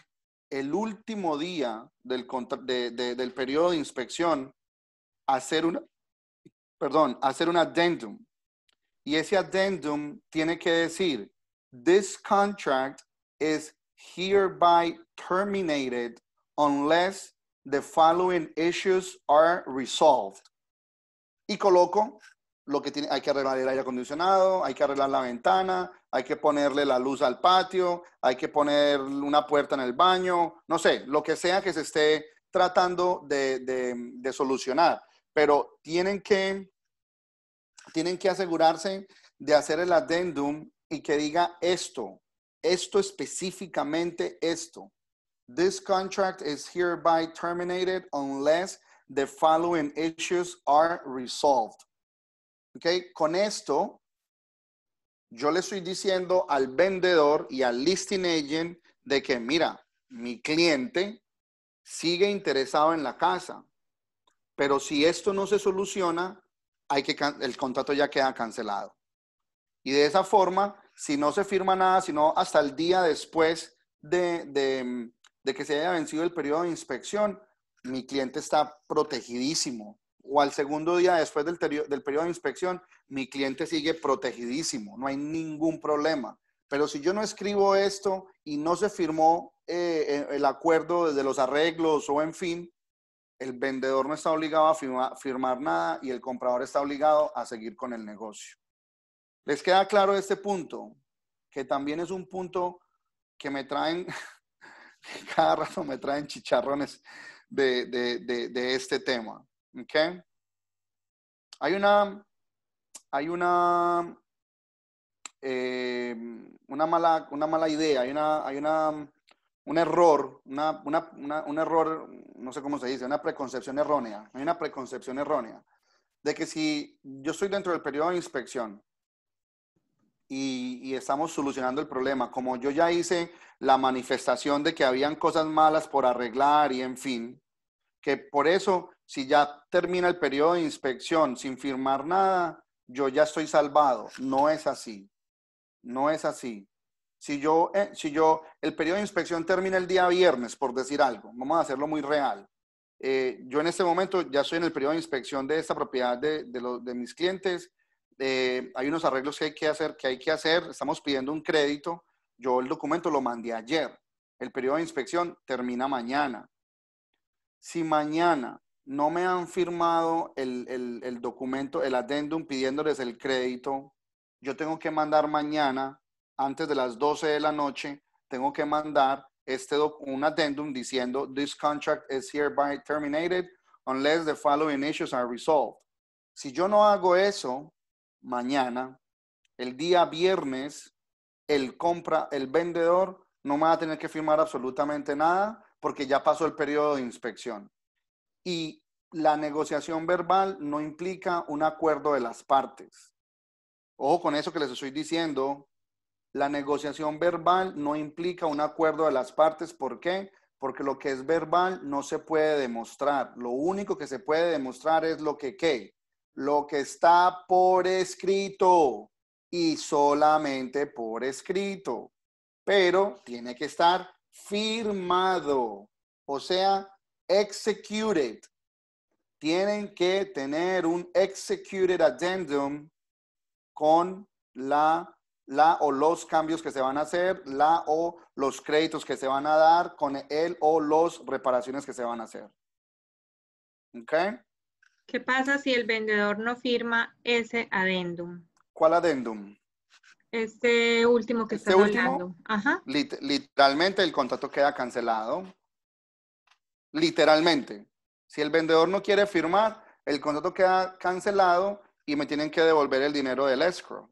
el último día del, del periodo de inspección hacer una, perdón, hacer un addendum. Y ese addendum tiene que decir, this contract is hereby terminated unless the following issues are resolved. Y coloco lo que tiene, hay que arreglar el aire acondicionado, hay que arreglar la ventana, hay que ponerle la luz al patio, hay que poner una puerta en el baño, no sé, lo que sea que se esté tratando de, de, solucionar, pero tienen que, tienen que asegurarse de hacer el addendum y que diga esto, esto específicamente esto. This contract is hereby terminated unless the following issues are resolved. Okay. Con esto, yo le estoy diciendo al vendedor y al listing agent de que, mira, mi cliente sigue interesado en la casa, pero si esto no se soluciona, hay que, el contrato ya queda cancelado. Y de esa forma, si no se firma nada, sino hasta el día después de, de que se haya vencido el periodo de inspección, mi cliente está protegidísimo o al segundo día después del, del periodo de inspección, mi cliente sigue protegidísimo, no hay ningún problema. Pero si yo no escribo esto y no se firmó eh, eh, el acuerdo desde los arreglos o en fin, el vendedor no está obligado a firmar nada y el comprador está obligado a seguir con el negocio. ¿Les queda claro este punto? Que también es un punto que me traen, (laughs) cada rato me traen chicharrones de este tema. Okay. Hay una, hay una, eh, una, mala, una mala idea, hay una, hay una, un error, una, un error, no sé cómo se dice, una preconcepción errónea. Hay una preconcepción errónea de que si yo estoy dentro del periodo de inspección y, y, estamos solucionando el problema, como yo ya hice la manifestación de que habían cosas malas por arreglar y en fin, que por eso si ya termina el periodo de inspección sin firmar nada, yo ya estoy salvado. No es así. No es así. Si yo, eh, si yo, el periodo de inspección termina el día viernes, por decir algo, vamos a hacerlo muy real. Eh, yo en este momento ya estoy en el periodo de inspección de esta propiedad de, mis clientes. Eh, hay unos arreglos que hay que hacer, que hay que hacer. Estamos pidiendo un crédito. Yo el documento lo mandé ayer. El periodo de inspección termina mañana. Si mañana no me han firmado el, documento, el addendum pidiéndoles el crédito. Yo tengo que mandar mañana, antes de las 12 de la noche, tengo que mandar este un addendum diciendo this contract is hereby terminated unless the following issues are resolved. Si yo no hago eso mañana, el día viernes, el compra, el vendedor no me va a tener que firmar absolutamente nada porque ya pasó el periodo de inspección y la negociación verbal no implica un acuerdo de las partes. Ojo con eso que les estoy diciendo. La negociación verbal no implica un acuerdo de las partes. ¿Por qué? Porque lo que es verbal no se puede demostrar. Lo único que se puede demostrar es lo que qué. Lo que está por escrito y solamente por escrito. Pero tiene que estar firmado. O sea, executed. Tienen que tener un executed addendum con la, la o los cambios que se van a hacer, la o los créditos que se van a dar, con el o los reparaciones que se van a hacer. ¿Ok? ¿Qué pasa si el vendedor no firma ese addendum? ¿Cuál addendum? Este último que este está hablando. literalmente el contrato queda cancelado literalmente. Si el vendedor no quiere firmar, el contrato queda cancelado y me tienen que devolver el dinero del escrow,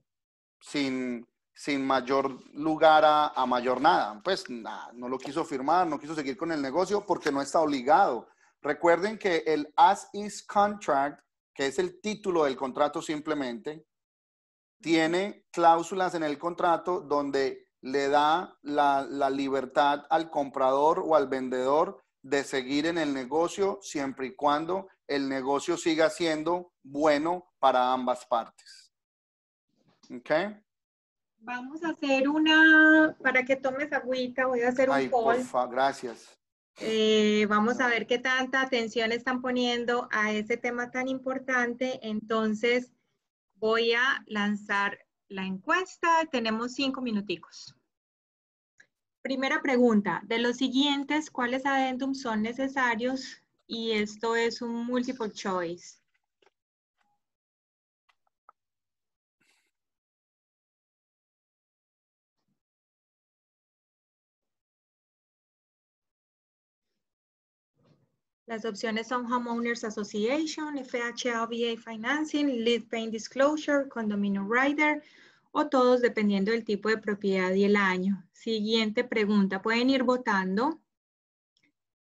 sin, sin mayor lugar a, mayor nada. Pues nada, no lo quiso firmar, no quiso seguir con el negocio porque no está obligado. Recuerden que el as is contract, que es el título del contrato simplemente, tiene cláusulas en el contrato donde le da la, la, libertad al comprador o al vendedor de seguir en el negocio siempre y cuando el negocio siga siendo bueno para ambas partes. ¿Ok? Vamos a hacer una, para que tomes agüita, voy a hacer un poll. Ay, Porfa, gracias. Eh, vamos a ver qué tanta atención están poniendo a ese tema tan importante. Entonces, voy a lanzar la encuesta. Tenemos cinco minuticos. Primera pregunta, de los siguientes, ¿cuáles adendums son necesarios? Y esto es un multiple choice. Las opciones son Homeowners Association, FHA Financing, Lead Paint Disclosure, Condominium Rider o todos dependiendo del tipo de propiedad y el año. Siguiente pregunta. Pueden ir votando.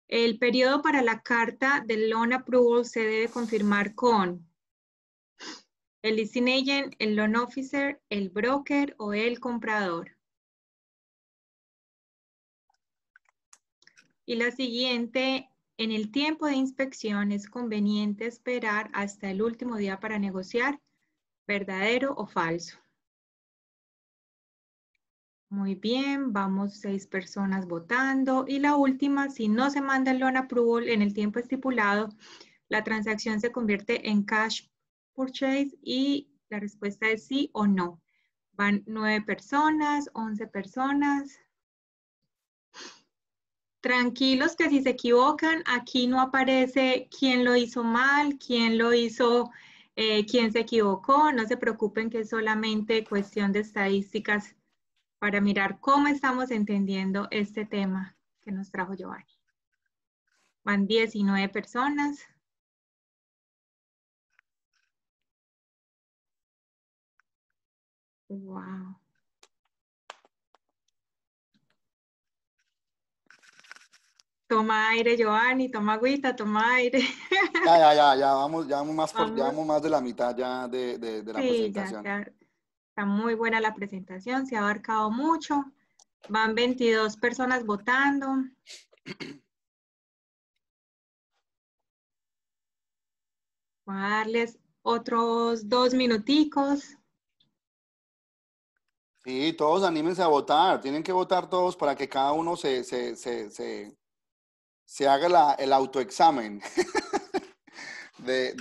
El periodo para la carta del loan approval se debe confirmar con el listing agent, el loan officer, el broker o el comprador. Y la siguiente, en el tiempo de inspección es conveniente esperar hasta el último día para negociar, verdadero o falso. Muy bien, vamos seis personas votando. Y la última, si no se manda el loan approval en el tiempo estipulado, la transacción se convierte en cash purchase y la respuesta es sí o no. Van nueve personas, once personas. Tranquilos que si se equivocan, aquí no aparece quién lo hizo mal, quién lo hizo, eh, quién se equivocó. No se preocupen que es solamente cuestión de estadísticas para mirar cómo estamos entendiendo este tema que nos trajo Giovanni. Van 19 personas. Wow. Toma aire, Giovanni, toma agüita, toma aire. Ya, ya, ya, ya vamos, ya vamos más, por, Ya vamos más de la mitad ya de, de, la sí, presentación. Ya, ya. Está muy buena la presentación, se ha abarcado mucho. Van 22 personas votando. Voy a darles otros dos minuticos. Sí, todos anímense a votar. Tienen que votar todos para que cada uno se, se, haga el autoexamen (laughs) de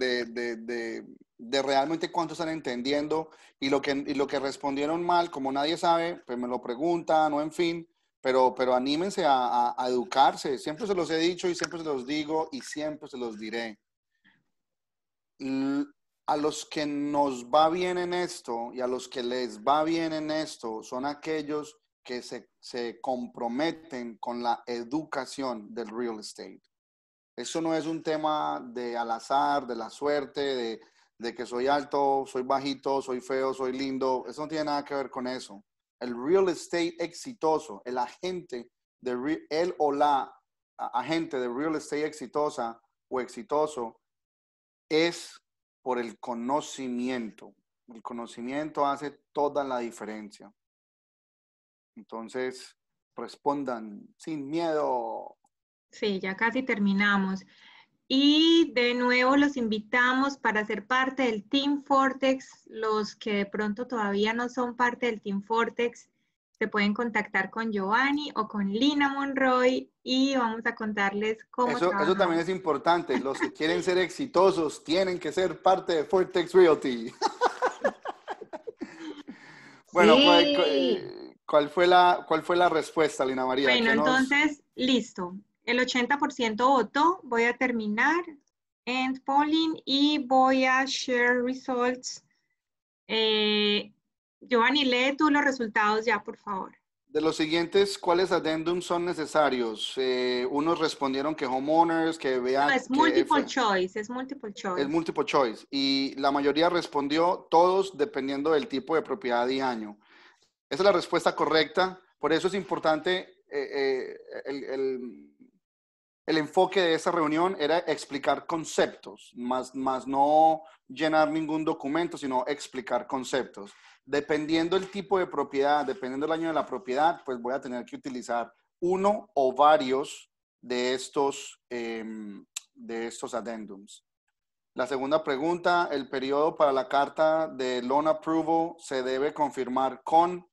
de realmente cuánto están entendiendo y lo que, lo que respondieron mal, como nadie sabe, pues me lo preguntan o en fin, pero, pero anímense a, educarse. Siempre se los he dicho y siempre se los digo y siempre se los diré. a los que nos va bien en esto y a los que les va bien en esto son aquellos que se, se comprometen con la educación del real estate. Eso no es un tema de al azar, de la suerte, de, de que soy alto, soy bajito, soy feo, soy lindo. Eso no tiene nada que ver con eso. El real estate exitoso, el agente de o la agente de real estate exitosa o exitoso es por el conocimiento. El conocimiento hace toda la diferencia. Entonces, respondan sin miedo. Sí, ya casi terminamos. Y de nuevo los invitamos para ser parte del Team Fortex. Los que de pronto todavía no son parte del Team Fortex, se pueden contactar con Giovanni o con Lina Monroy y vamos a contarles cómo. Eso, también es importante. Los que quieren ser exitosos tienen que ser parte de Fortex Realty. (laughs) bueno, pues, ¿cuál, fue la, fue la respuesta, Lina María? Bueno, entonces, listo. El 80% votó. Voy a terminar en polling y voy a share results. Eh, Giovanni, lee tú los resultados ya, por favor. De los siguientes, ¿cuáles addendums son necesarios? Eh, unos respondieron que homeowners, que vean... No, es multiple choice, es multiple choice. Es multiple choice. Y la mayoría respondió todos dependiendo del tipo de propiedad y año. Esa es la respuesta correcta. Por eso es importante eh, el el enfoque de esa reunión era explicar conceptos, más, no llenar ningún documento, sino explicar conceptos. Dependiendo el tipo de propiedad, dependiendo el año de la propiedad, pues voy a tener que utilizar uno o varios de estos, eh, de estos addendums. La segunda pregunta, el periodo para la carta de loan approval se debe confirmar con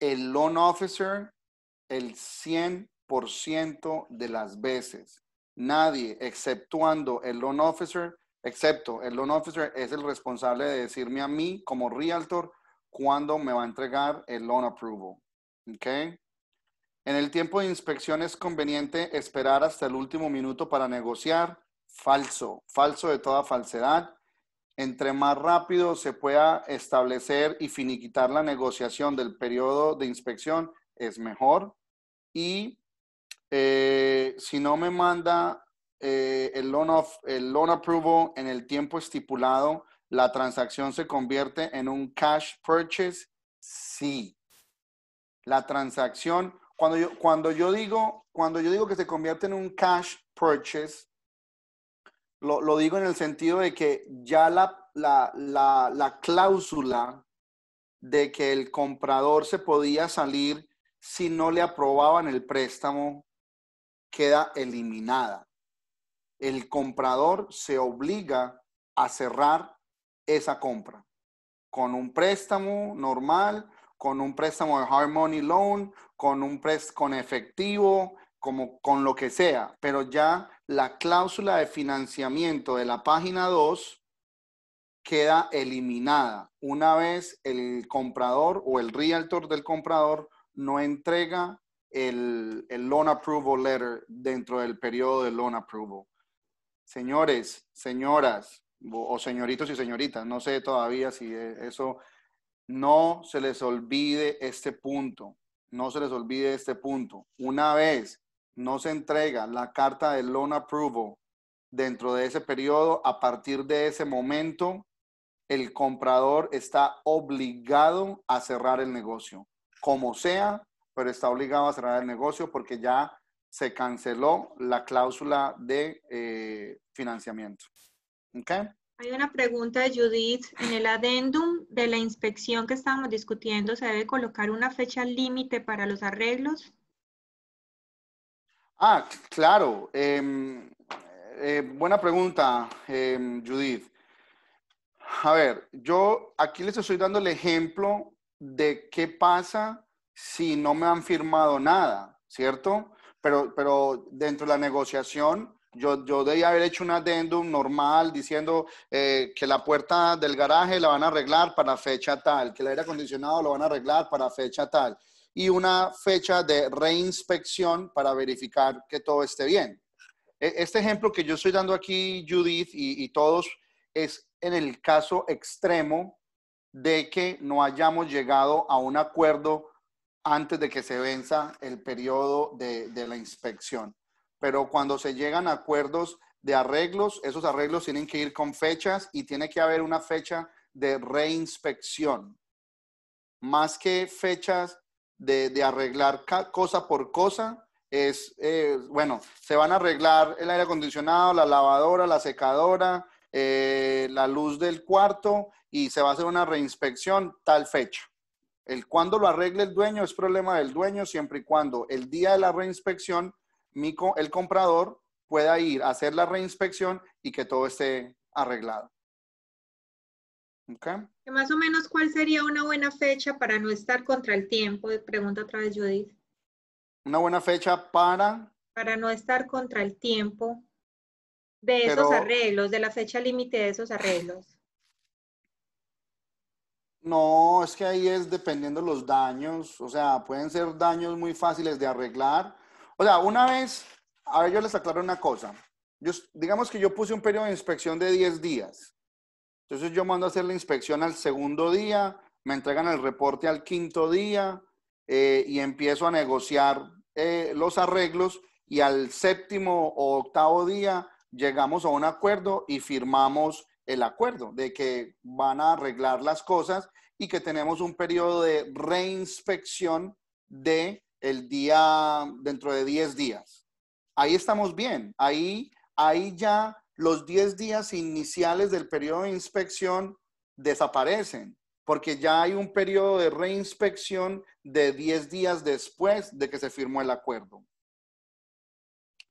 el loan officer el 100 por ciento de las veces. Nadie, exceptuando el loan officer, excepto el loan officer es el responsable de decirme a mí como realtor cuándo me va a entregar el loan approval. ¿Okay? En el tiempo de inspección es conveniente esperar hasta el último minuto para negociar. Falso, falso de toda falsedad. Entre más rápido se pueda establecer y finiquitar la negociación del periodo de inspección, es mejor. Y eh, si no me manda eh, el, loan of, el loan approval en el tiempo estipulado, la transacción se convierte en un cash purchase. Sí. La transacción, cuando yo, cuando yo, digo, cuando yo digo que se convierte en un cash purchase, lo, lo digo en el sentido de que ya la, la, la, la cláusula de que el comprador se podía salir si no le aprobaban el préstamo queda eliminada. El comprador se obliga a cerrar esa compra con un préstamo normal, con un préstamo de Harmony loan, con un con efectivo, como con lo que sea, pero ya la cláusula de financiamiento de la página 2 queda eliminada una vez el comprador o el realtor del comprador no entrega el, el loan approval letter dentro del periodo de loan approval. Señores, señoras o señoritos y señoritas, no sé todavía si e, eso, no se les olvide este punto, no se les olvide este punto. Una vez no se entrega la carta de loan approval dentro de ese periodo, a partir de ese momento, el comprador está obligado a cerrar el negocio, como sea, pero está obligado a cerrar el negocio porque ya se canceló la cláusula de eh, financiamiento. Hay una pregunta de Judith. En el adendum de la inspección que estábamos discutiendo, ¿se debe colocar una fecha límite para los arreglos? Ah, claro. Em, eh, buena pregunta, em, Judith. A ver, yo aquí les estoy dando el ejemplo de qué pasa si no me han firmado nada, ¿cierto? Pero, pero dentro de la negociación, yo, yo debía haber hecho un adendum normal diciendo eh, que la puerta del garaje la van a arreglar para fecha tal, que el aire acondicionado lo van a arreglar para fecha tal y una fecha de reinspección para verificar que todo esté bien. E, este ejemplo que yo estoy dando aquí, Judith y, y todos, es en el caso extremo de que no hayamos llegado a un acuerdo antes de que se venza el periodo de, de la inspección. Pero cuando se llegan a acuerdos de arreglos, esos arreglos tienen que ir con fechas y tiene que haber una fecha de reinspección. Más que fechas de, arreglar cosa por cosa, es, eh, bueno, se van a arreglar el aire acondicionado, la lavadora, la secadora, eh, la luz del cuarto y se va a hacer una reinspección tal fecha. El cuándo lo arregle el dueño es problema del dueño siempre y cuando el día de la reinspección el comprador pueda ir a hacer la reinspección y que todo esté arreglado. Más o menos, ¿cuál sería una buena fecha para no estar contra el tiempo? Pregunta otra vez Judith. Una buena fecha para... Para no estar contra el tiempo de esos arreglos, de la fecha límite de esos arreglos. No, es que ahí es dependiendo los daños, o sea, pueden ser daños muy fáciles de arreglar. O sea, una vez, a ver, yo les aclaro una cosa. Yo, digamos que yo puse un periodo de inspección de 10 días. Entonces yo mando a hacer la inspección al segundo día, me entregan el reporte al quinto día eh, y empiezo a negociar eh, los arreglos y al séptimo o octavo día llegamos a un acuerdo y firmamos el acuerdo de que van a arreglar las cosas y que tenemos un periodo de reinspección de el día dentro de 10 días. Ahí estamos bien, ahí, ahí ya los 10 días iniciales del periodo de inspección desaparecen, porque ya hay un periodo de reinspección de 10 días después de que se firmó el acuerdo.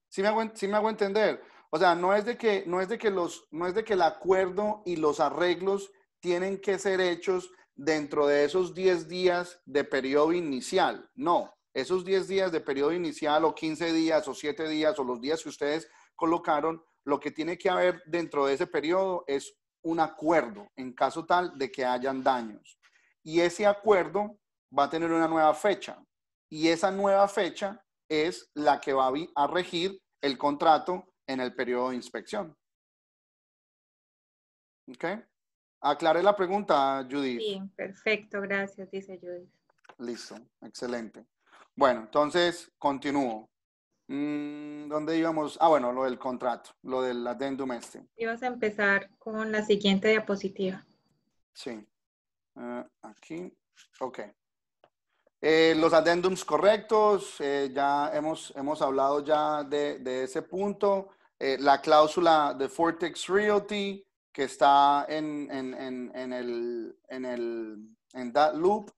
si me hago, sí me hago entender? O sea, no es de que, no es de que, los, no es de que el acuerdo y los arreglos tienen que ser hechos dentro de esos 10 días de periodo inicial. No, esos 10 días de periodo inicial o 15 días o 7 días o los días que ustedes colocaron, lo que tiene que haber dentro de ese periodo es un acuerdo en caso tal de que hayan daños. Y ese acuerdo va a tener una nueva fecha. Y esa nueva fecha es la que va a regir el contrato en el periodo de inspección. ¿Ok? Aclaré la pregunta, Judith. Sí, perfecto, gracias, dice Judith. Listo, excelente. Bueno, entonces continúo. Mm, ¿Dónde íbamos? Ah, bueno, lo del contrato, lo del addendum este. Ibas a empezar con la siguiente diapositiva. Sí. Ah, aquí. Ok. Eh, los addendums correctos, eh, ya hemos, hablado ya de ese punto. Eh, la cláusula de Fortex Realty que está en, en el, en el en that loop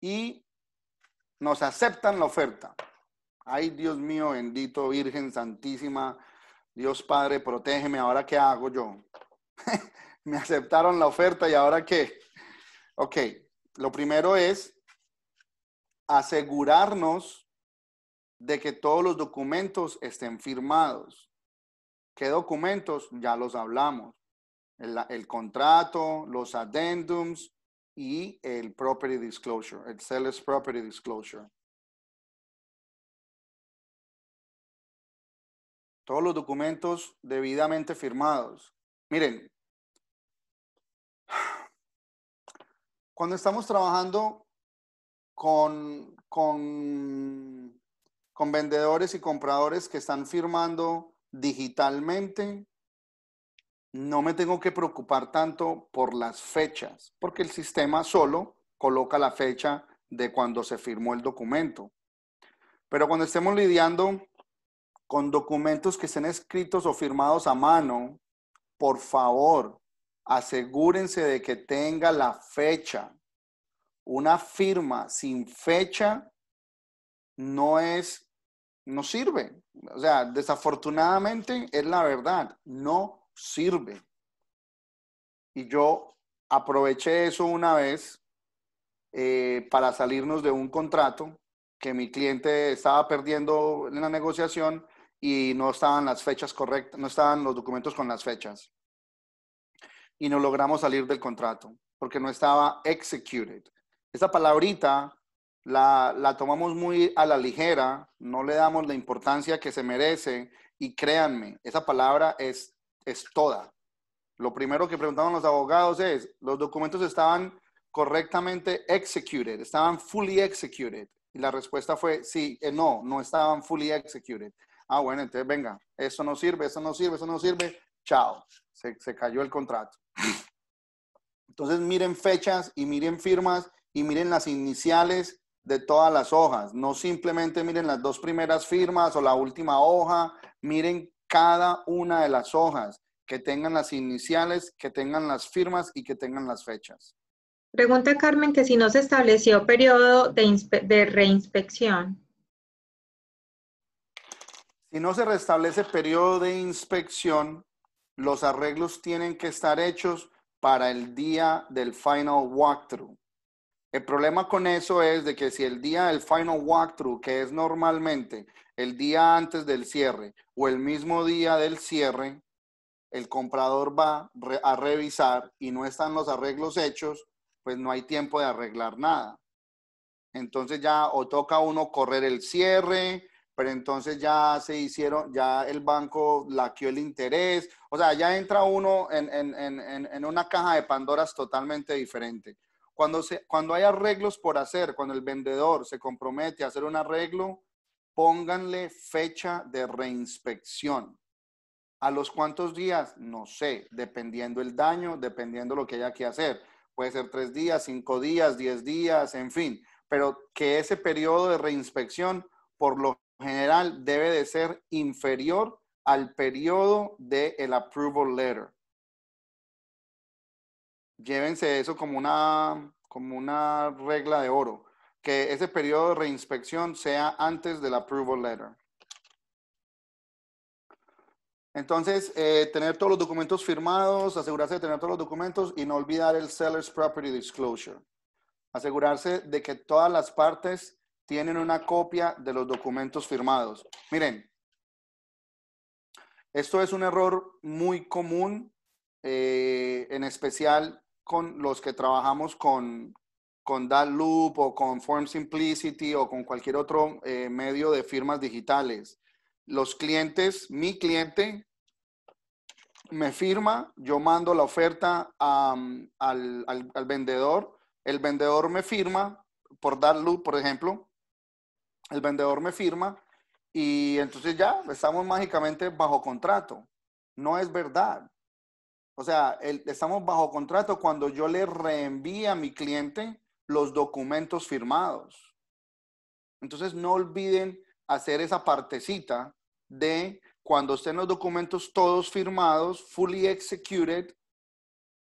y nos aceptan la oferta. Ay, Dios mío, bendito Virgen Santísima, Dios Padre, protégeme, ahora qué hago yo. (laughs) Me aceptaron la oferta y ahora qué. Ok, lo primero es asegurarnos de que todos los documentos estén firmados. ¿Qué documentos? Ya los hablamos. El, contrato, los addendums y el property disclosure, el seller's property disclosure. Todos los documentos debidamente firmados. Miren, cuando estamos trabajando con, con con vendedores y compradores que están firmando digitalmente, no me tengo que preocupar tanto por las fechas, porque el sistema solo coloca la fecha de cuando se firmó el documento. Pero cuando estemos lidiando con documentos que estén escritos o firmados a mano, por favor, asegúrense de que tenga la fecha. Una firma sin fecha no es no sirve. O sea, desafortunadamente es la verdad, no sirve. Y yo aproveché eso una vez eh, para salirnos de un contrato que mi cliente estaba perdiendo en la negociación y no estaban las fechas correctas, no estaban los documentos con las fechas. Y no logramos salir del contrato porque no estaba executed. Esa palabrita la, tomamos muy a la ligera, no le damos la importancia que se merece y créanme, esa palabra es, es toda. Lo primero que preguntaban los abogados es, los documentos estaban correctamente executed, estaban fully executed. Y la respuesta fue, sí, eh, no, no estaban fully executed. Ah, bueno, entonces venga, eso no sirve, eso no sirve, eso no sirve, chao, se, se cayó el contrato. Entonces miren fechas y miren firmas y miren las iniciales de todas las hojas. No simplemente miren las dos primeras firmas o la última hoja, miren cada una de las hojas, que tengan las iniciales, que tengan las firmas y que tengan las fechas. Pregunta Carmen que si no se estableció periodo de, de reinspección. Si no se restablece periodo de inspección, los arreglos tienen que estar hechos para el día del final walkthrough. El problema con eso es de que si el día del final walkthrough, que es normalmente el día antes del cierre o el mismo día del cierre, el comprador va a revisar y no están los arreglos hechos, pues no hay tiempo de arreglar nada. Entonces ya o toca uno correr el cierre, pero entonces ya se hicieron, ya el banco laqueó el interés, o sea, ya entra uno en, en, en, en, caja de Pandoras totalmente diferente. Cuando, se, cuando hay arreglos por hacer, cuando el vendedor se compromete a hacer un arreglo, pónganle fecha de reinspección. ¿A los cuántos días? No sé, dependiendo el daño, dependiendo lo que haya que hacer. Puede ser tres días, cinco días, diez días, en fin. Pero que ese periodo de reinspección, por lo general, debe de ser inferior al periodo del el approval letter llévense eso como una, como una regla de oro, que ese periodo de reinspección sea antes del approval letter. Entonces, eh, tener todos los documentos firmados, asegurarse de tener todos los documentos y no olvidar el Seller's Property Disclosure. Asegurarse de que todas las partes tienen una copia de los documentos firmados. Miren, esto es un error muy común, eh, en especial con los que trabajamos con, con Loop o con Form Simplicity o con cualquier otro eh, medio de firmas digitales. Los clientes, mi cliente me firma, yo mando la oferta al, vendedor, el vendedor me firma por Loop, por ejemplo, el vendedor me firma y entonces ya estamos mágicamente bajo contrato. No es verdad. O sea, estamos bajo contrato cuando yo le reenvíe a mi cliente los documentos firmados. Entonces, no olviden hacer esa partecita de cuando estén los documentos todos firmados, fully executed,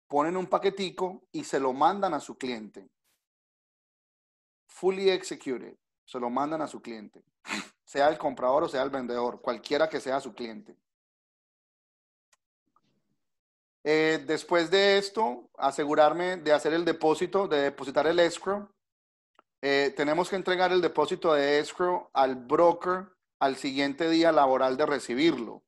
ponen un paquetico y se lo mandan a su cliente. Fully executed, se lo mandan a su cliente, (laughs) sea el comprador o sea el vendedor, cualquiera que sea su cliente. Eh, después de esto, asegurarme de hacer el depósito, de depositar el escrow. Eh, tenemos que entregar el depósito de escrow al broker al siguiente día laboral de recibirlo.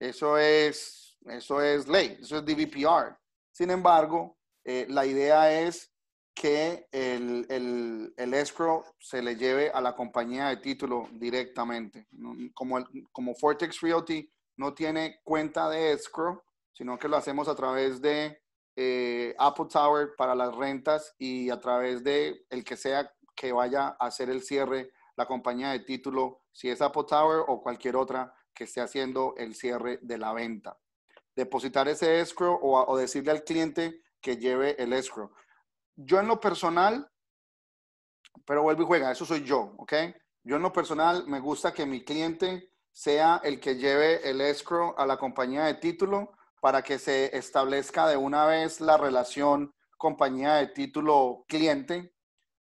Eso es, eso es ley, eso es DVPR. Sin embargo, eh, la idea es que el, el, el, escrow se le lleve a la compañía de título directamente. Como, el, como Fortex Realty no tiene cuenta de escrow, sino que lo hacemos a través de eh, Apple Tower para las rentas y a través de el que sea que vaya a hacer el cierre, la compañía de título, si es Apple Tower o cualquier otra que esté haciendo el cierre de la venta. Depositar ese escrow o, decirle al cliente que lleve el escrow. Yo en lo personal, pero vuelvo y juega, eso soy yo, ¿ok? Yo en lo personal me gusta que mi cliente sea el que lleve el escrow a la compañía de título para que se establezca de una vez la relación compañía de título cliente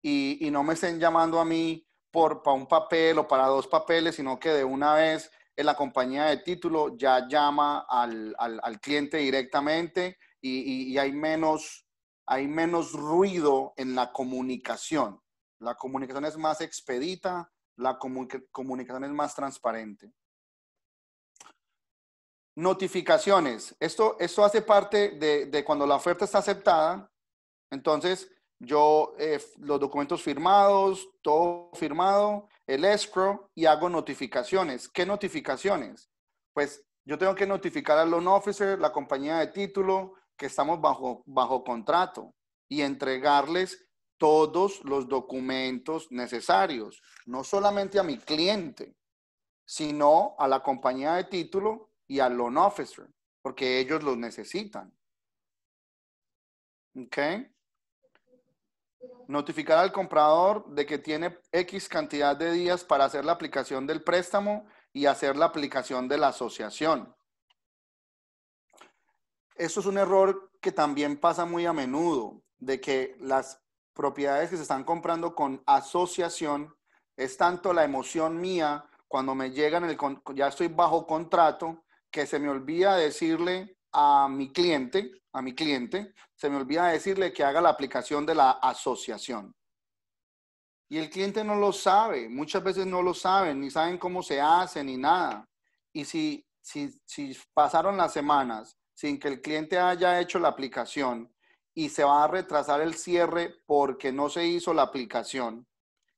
y, no me estén llamando a mí por para un papel o para dos papeles, sino que de una vez en la compañía de título ya llama al, cliente directamente y, hay, menos, hay menos ruido en la comunicación. La comunicación es más expedita, la comunicación es más transparente. Notificaciones. Esto, esto hace parte de, cuando la oferta está aceptada. Entonces, yo eh, los documentos firmados, todo firmado, el escrow y hago notificaciones. ¿Qué notificaciones? Pues yo tengo que notificar al loan officer, la compañía de título, que estamos bajo, bajo contrato y entregarles todos los documentos necesarios, no solamente a mi cliente, sino a la compañía de título y al loan officer, porque ellos los necesitan. ¿Ok? Notificar al comprador de que tiene X cantidad de días para hacer la aplicación del préstamo y hacer la aplicación de la asociación. Eso es un error que también pasa muy a menudo, de que las propiedades que se están comprando con asociación es tanto la emoción mía cuando me llegan, el, ya estoy bajo contrato, que se me olvida decirle a mi cliente, a mi cliente, se me olvida decirle que haga la aplicación de la asociación. Y el cliente no lo sabe, muchas veces no lo saben, ni saben cómo se hace, ni nada. Y si, si, pasaron las semanas sin que el cliente haya hecho la aplicación y se va a retrasar el cierre porque no se hizo la aplicación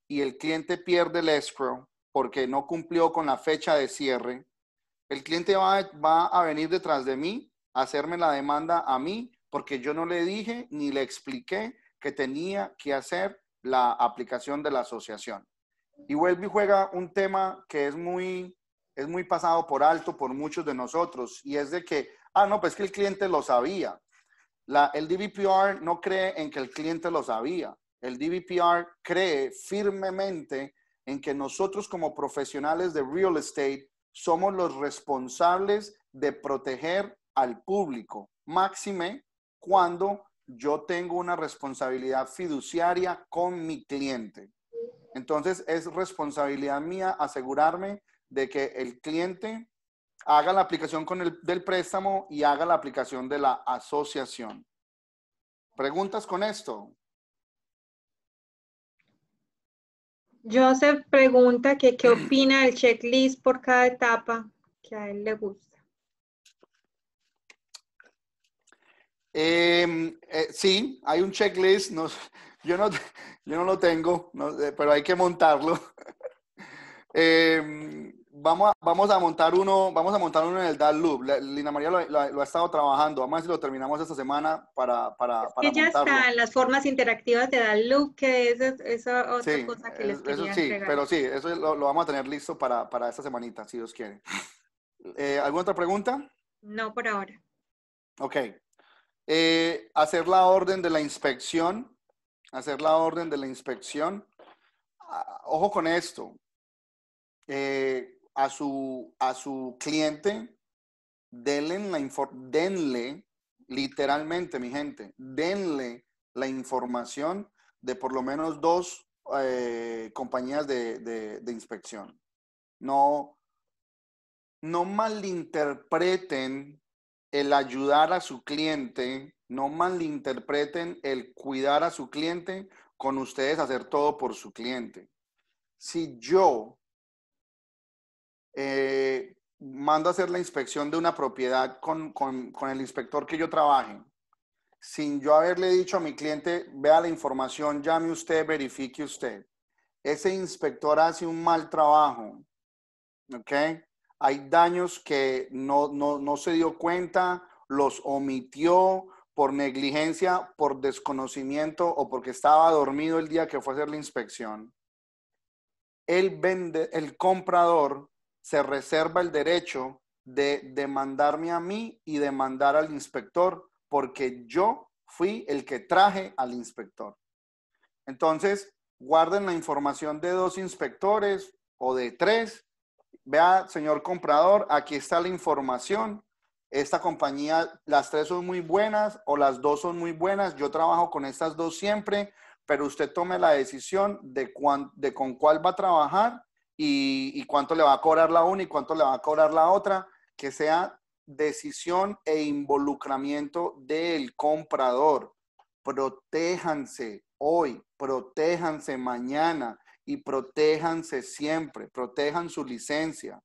y el cliente pierde el escrow porque no cumplió con la fecha de cierre, el cliente va, a venir detrás de mí, a hacerme la demanda a mí, porque yo no le dije ni le expliqué que tenía que hacer la aplicación de la asociación. Y vuelve y juega un tema que es muy, es muy pasado por alto por muchos de nosotros, y es de que, ah, no, pues que el cliente lo sabía. el DVPR no cree en que el cliente lo sabía. El DVPR cree firmemente en que nosotros como profesionales de real estate somos los responsables de proteger al público, máxime cuando yo tengo una responsabilidad fiduciaria con mi cliente. Entonces es responsabilidad mía asegurarme de que el cliente haga la aplicación con el, del préstamo y haga la aplicación de la asociación. ¿Preguntas con esto? Joseph pregunta que qué (clears throat) opina del checklist por cada etapa que a él le gusta. Em, eh, sí, hay un checklist. yo, no, yo no lo tengo, eh, pero hay que montarlo. (laughs) Em, vamos, a, vamos a montar uno, vamos a montar uno en el Dal Loop. Lina María lo, ha estado trabajando. Vamos a ver si lo terminamos esta semana para, para, para que ya están las formas interactivas de Dal Loop, que es, es otra cosa que les quería eso, sí, Pero sí, eso lo, vamos a tener listo para, para esta semanita, si Dios quiere. (laughs) Eh, ¿Alguna otra pregunta? No, por ahora. Ok. Eh, hacer la orden de la inspección. Hacer la orden de la inspección. Ah, ojo con esto. Eh, a su, a su cliente, denle, la denle, literalmente, mi gente, denle la información de por lo menos dos eh, compañías de, de, de, inspección. No, no malinterpreten el ayudar a su cliente, no malinterpreten el cuidar a su cliente con ustedes hacer todo por su cliente. Si yo eh, mando a hacer la inspección de una propiedad con, el inspector que yo trabaje, sin yo haberle dicho a mi cliente, vea la información, llame usted, verifique usted. Ese inspector hace un mal trabajo, ¿ok? Hay daños que no, se dio cuenta, los omitió por negligencia, por desconocimiento o porque estaba dormido el día que fue a hacer la inspección. El, vende, el comprador se reserva el derecho de demandarme a mí y demandar al inspector porque yo fui el que traje al inspector. Entonces, guarden la información de dos inspectores o de tres. Vea, señor comprador, aquí está la información. Esta compañía, las tres son muy buenas o las dos son muy buenas. Yo trabajo con estas dos siempre, pero usted tome la decisión de, de con cuál va a trabajar y, cuánto le va a cobrar la una y cuánto le va a cobrar la otra, que sea decisión e involucramiento del comprador. Protéjanse hoy, protéjanse mañana y protéjanse siempre, protejan su licencia,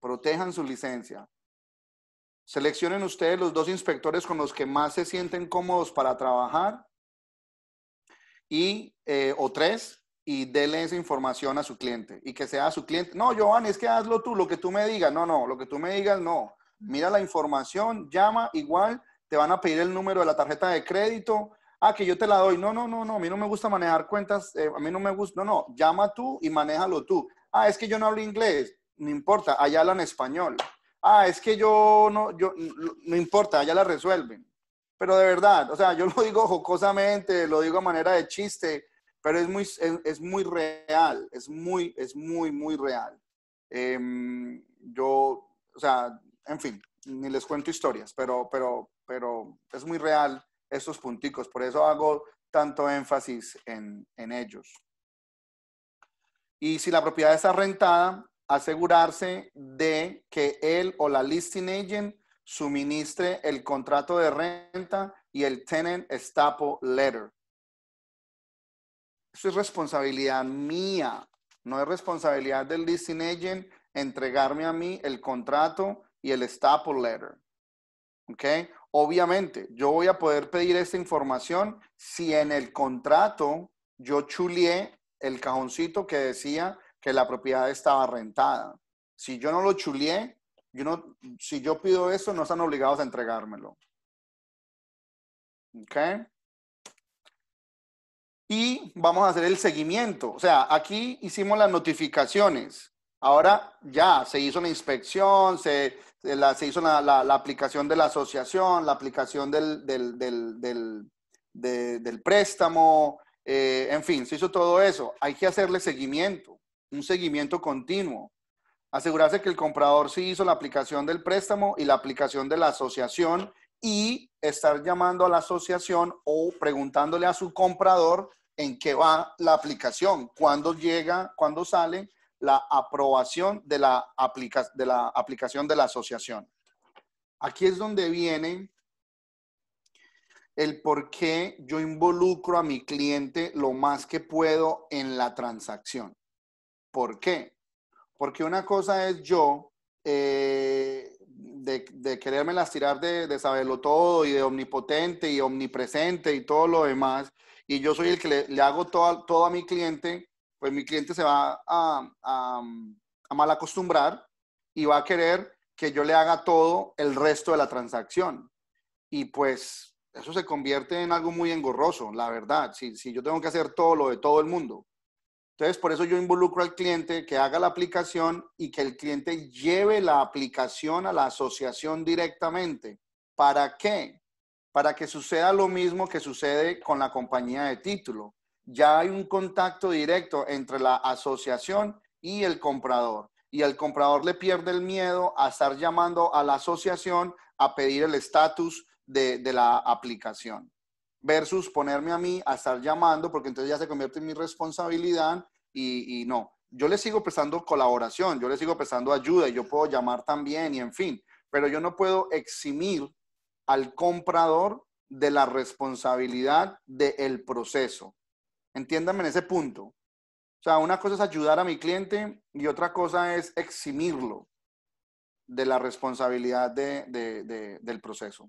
protejan su licencia. Seleccionen ustedes los dos inspectores con los que más se sienten cómodos para trabajar y eh, o tres y dele esa información a su cliente y que sea su cliente. No, Giovanni, es que hazlo tú, lo que tú me digas. No, no, lo que tú me digas, no. Mira la información, llama, igual te van a pedir el número de la tarjeta de crédito. Ah, que yo te la doy. No, no, no, no, a mí no me gusta manejar cuentas, eh, a mí no me gusta. No, no, llama tú y manéjalo tú. Ah, es que yo no hablo inglés. No importa, allá hablan español. Ah, es que yo no, yo, no importa, allá la resuelven. Pero de verdad, o sea, yo lo digo jocosamente, lo digo a manera de chiste, pero es muy, real, es muy, es muy, muy real. Em, yo, o sea, en fin, ni les cuento historias, pero, pero, es muy real estos punticos, por eso hago tanto énfasis en, en ellos. Y si la propiedad está rentada, asegurarse de que él o la listing agent suministre el contrato de renta y el tenant staple letter eso es responsabilidad mía, no es responsabilidad del listing agent entregarme a mí el contrato y el staple letter. ¿Ok? Obviamente, yo voy a poder pedir esta información si en el contrato yo chulié el cajoncito que decía que la propiedad estaba rentada. Si yo no lo chulié, si yo pido eso, no están obligados a entregármelo. ¿Ok? y vamos a hacer el seguimiento. O sea, aquí hicimos las notificaciones. Ahora ya se hizo una inspección, se, hizo la, aplicación de la asociación, la aplicación del, del, préstamo, eh, en fin, se hizo todo eso. Hay que hacerle seguimiento, un seguimiento continuo. Asegurarse que el comprador sí hizo la aplicación del préstamo y la aplicación de la asociación y estar llamando a la asociación o preguntándole a su comprador en qué va la aplicación, cuándo llega, cuándo sale la aprobación de la, de la aplicación de la asociación. Aquí es donde viene el por qué yo involucro a mi cliente lo más que puedo en la transacción. ¿Por qué? Porque una cosa es yo eh, de, quererme querérmelas tirar de, de saberlo todo y de omnipotente y omnipresente y todo lo demás y yo soy el que le, hago todo, a mi cliente, pues mi cliente se va a, mal acostumbrar y va a querer que yo le haga todo el resto de la transacción. Y pues eso se convierte en algo muy engorroso, la verdad, si, si yo tengo que hacer todo lo de todo el mundo. Entonces, por eso yo involucro al cliente que haga la aplicación y que el cliente lleve la aplicación a la asociación directamente. ¿Para qué? para que suceda lo mismo que sucede con la compañía de título. Ya hay un contacto directo entre la asociación y el comprador. Y el comprador le pierde el miedo a estar llamando a la asociación a pedir el estatus de, la aplicación. Versus ponerme a mí a estar llamando, porque entonces ya se convierte en mi responsabilidad y, y no. Yo le sigo prestando colaboración, yo le sigo prestando ayuda y yo puedo llamar también y en fin, pero yo no puedo eximir al comprador de la responsabilidad del proceso. Entiéndame en ese punto. O sea, una cosa es ayudar a mi cliente y otra cosa es eximirlo de la responsabilidad del proceso.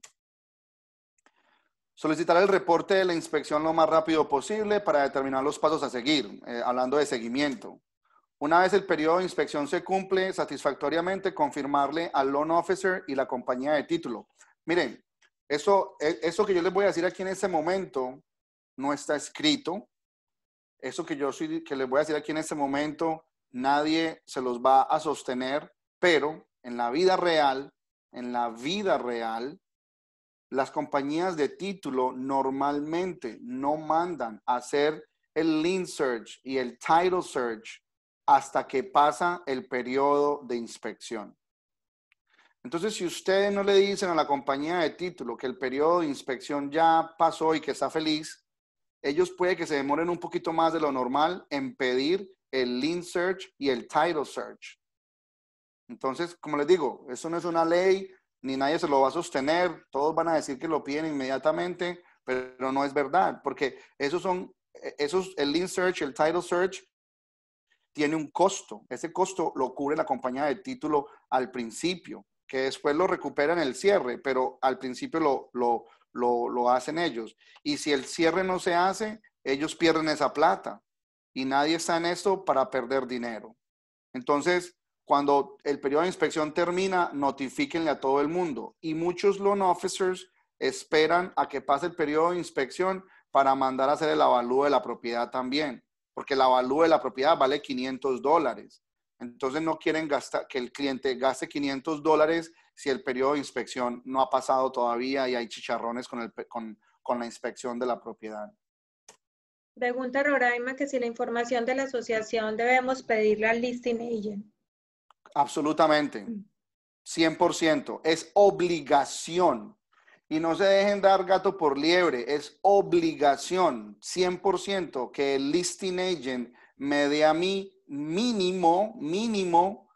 Solicitar el reporte de la inspección lo más rápido posible para determinar los pasos a seguir, eh, hablando de seguimiento. Una vez el periodo de inspección se cumple satisfactoriamente, confirmarle al loan officer y la compañía de título. Miren, eso, e, eso que yo les voy a decir aquí en ese momento no está escrito. Eso que yo que les voy a decir aquí en ese momento, nadie se los va a sostener, pero en la vida real, en la vida real, las compañías de título normalmente no mandan a hacer el link search y el title search hasta que pasa el periodo de inspección. Entonces, si ustedes no le dicen a la compañía de título que el periodo de inspección ya pasó y que está feliz, ellos puede que se demoren un poquito más de lo normal en pedir el Lean search y el title search. Entonces, como les digo, eso no es una ley, ni nadie se lo va a sostener, todos van a decir que lo piden inmediatamente, pero no es verdad, porque esos son, e, esos, el Lean search, el title search, tiene un costo. Ese costo lo cubre la compañía de título al principio que después lo recuperan el cierre, pero al principio lo, lo, lo hacen ellos. Y si el cierre no se hace, ellos pierden esa plata y nadie está en esto para perder dinero. Entonces, cuando el periodo de inspección termina, notifíquenle a todo el mundo. Y muchos loan officers esperan a que pase el periodo de inspección para mandar a hacer el avalúo de la propiedad también, porque el avalúo de la propiedad vale 500 dólares. Entonces no quieren gastar, que el cliente gaste 500 dólares si el periodo de inspección no ha pasado todavía y hay chicharrones con, el, con, con la inspección de la propiedad. Pregunta Roraima que si la información de la asociación debemos pedirla al listing agent. Absolutamente, 100%. Mm. Es obligación. Y no se dejen dar gato por liebre, es obligación, 100%, que el listing agent me dé a mí mínimo, mínimo,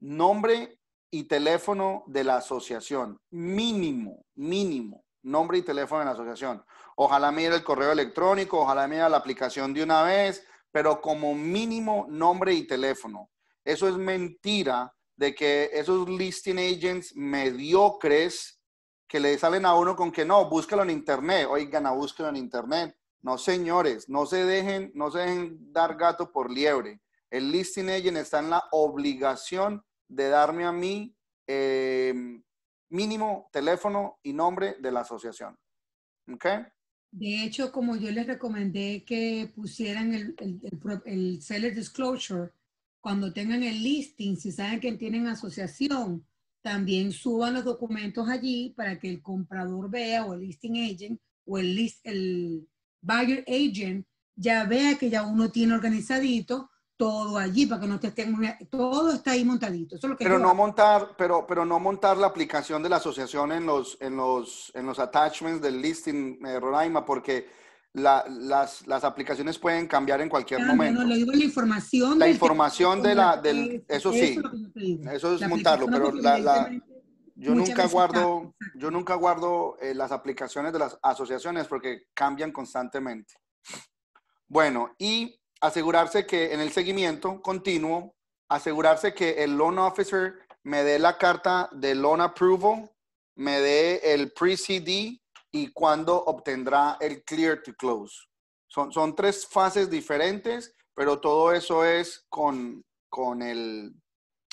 nombre y teléfono de la asociación. Mínimo, mínimo, nombre y teléfono de la asociación. Ojalá mire el correo electrónico, ojalá mire la aplicación de una vez, pero como mínimo nombre y teléfono. Eso es mentira de que esos listing agents mediocres que le salen a uno con que no, búscalo en internet, oigan, a búsquelo en internet. No, señores, no se dejen, no se dejen dar gato por liebre. El listing agent está en la obligación de darme a mí eh, mínimo teléfono y nombre de la asociación. ¿Ok? De hecho, como yo les recomendé que pusieran el, seller disclosure, cuando tengan el listing, si saben que tienen asociación, también suban los documentos allí para que el comprador vea o el listing agent o el, el buyer agent ya vea que ya uno tiene organizadito todo allí para que no te todo está ahí montadito Eso es lo que pero no montar pero pero no montar la aplicación de la asociación en los en los en los attachments del listing eh, Roraima porque las, las, aplicaciones pueden cambiar en cualquier momento. No, le digo la información. La información de la, del, eso, sí, eso es montarlo, pero la, la yo, nunca guardo, yo nunca guardo las aplicaciones de las asociaciones porque cambian constantemente. Bueno, y asegurarse que en el seguimiento continuo, asegurarse que el loan officer me dé la carta de loan approval, me dé el pre-CD y cuándo obtendrá el clear to close. Son, son tres fases diferentes, pero todo eso es con, con, el,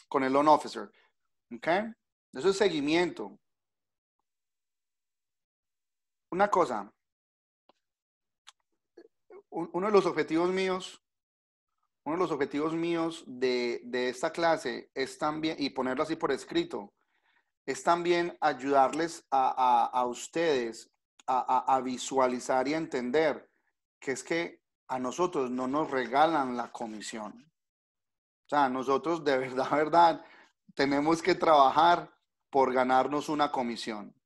con el loan officer. Okay? Eso es seguimiento. Una cosa, uno de los objetivos míos, uno de los objetivos míos de, esta clase es también, y ponerlo así por escrito, es también ayudarles a, ustedes a, a, visualizar y a entender que es que a nosotros no nos regalan la comisión. O sea, nosotros de verdad, (laughs) verdad, tenemos que trabajar por ganarnos una comisión.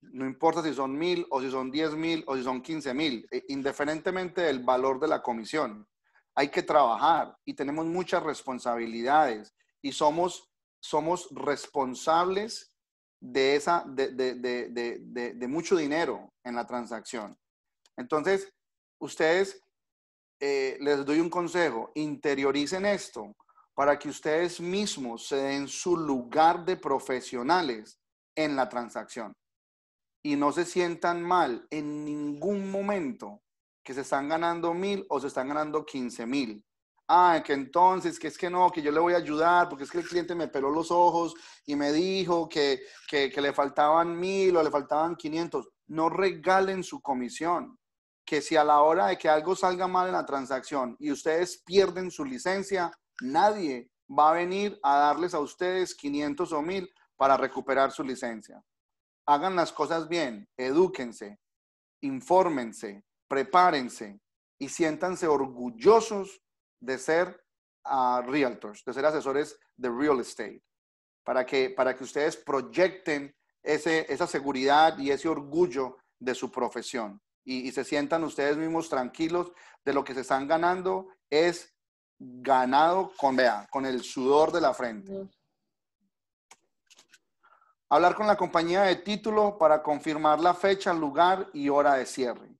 No importa si son mil o si son diez mil o si son quince mil, eh, indiferentemente del valor de la comisión. Hay que trabajar y tenemos muchas responsabilidades y somos, somos responsables de, esa, de, mucho dinero en la transacción. Entonces, ustedes, eh, les doy un consejo, interioricen esto para que ustedes mismos se den su lugar de profesionales en la transacción y no se sientan mal en ningún momento que se están ganando mil o se están ganando quince mil. Ah, que entonces, que es que no, que yo le voy a ayudar, porque es que el cliente me peló los ojos y me dijo que, que, le faltaban mil o le faltaban quinientos. No regalen su comisión. Que si a la hora de que algo salga mal en la transacción y ustedes pierden su licencia, nadie va a venir a darles a ustedes quinientos o mil para recuperar su licencia hagan las cosas bien, edúquense, infórmense, prepárense y siéntanse orgullosos de ser ah, realtors, de ser asesores de real estate, para que, para que ustedes proyecten esa seguridad y ese orgullo de su profesión y, se sientan ustedes mismos tranquilos de lo que se están ganando es ganado con, vea, con el sudor de la frente. Hablar con la compañía de título para confirmar la fecha, lugar y hora de cierre.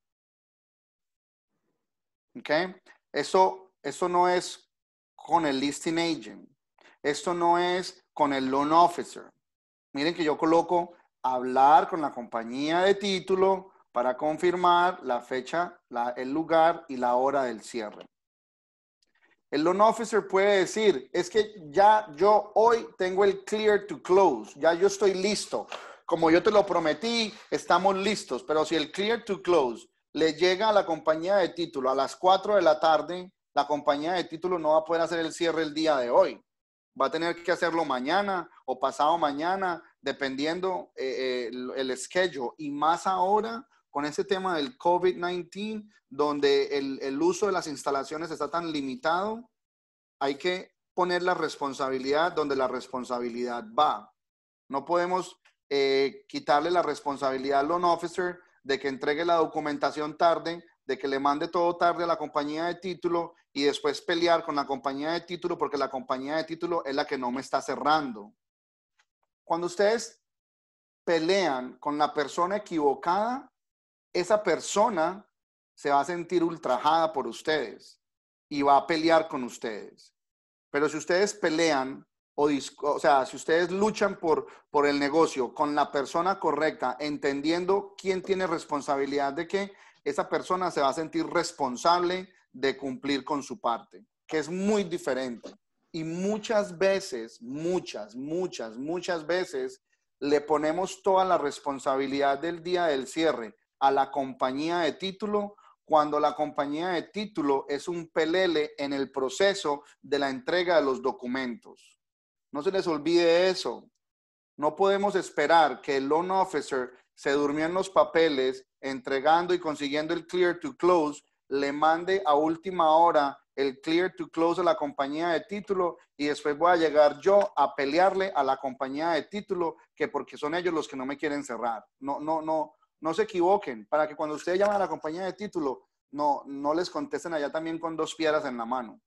¿Ok? Eso, eso no es con el listing agent. Esto no es con el loan officer. Miren que yo coloco hablar con la compañía de título para confirmar la fecha, el lugar y la hora del cierre. El loan officer puede decir, es que ya yo hoy tengo el clear to close, ya yo estoy listo. Como yo te lo prometí, estamos listos, pero si el clear to close le llega a la compañía de título a las 4 de la tarde, la compañía de título no va a poder hacer el cierre el día de hoy. Va a tener que hacerlo mañana o pasado mañana, dependiendo eh, eh, el schedule. Y más ahora con este tema del COVID-19, donde el, uso de las instalaciones está tan limitado, hay que poner la responsabilidad donde la responsabilidad va. No podemos eh, quitarle la responsabilidad al loan officer de que entregue la documentación tarde, de que le mande todo tarde a la compañía de título y después pelear con la compañía de título porque la compañía de título es la que no me está cerrando. Cuando ustedes pelean con la persona equivocada, esa persona se va a sentir ultrajada por ustedes y va a pelear con ustedes. Pero si ustedes pelean o, o, sea, si ustedes luchan por, por el negocio con la persona correcta, entendiendo quién tiene responsabilidad de qué, esa persona se va a sentir responsable de cumplir con su parte, que es muy diferente. Y muchas veces, muchas, muchas, muchas veces le ponemos toda la responsabilidad del día del cierre a la compañía de título cuando la compañía de título es un pelele en el proceso de la entrega de los documentos. No se les olvide eso. No podemos esperar que el loan officer se durmió en los papeles entregando y consiguiendo el clear to close, le mande a última hora el clear to close a la compañía de título y después voy a llegar yo a pelearle a la compañía de título que porque son ellos los que no me quieren cerrar. No, no, no, no se equivoquen, para que cuando ustedes llaman a la compañía de título, no, no les contesten allá también con dos piedras en la mano.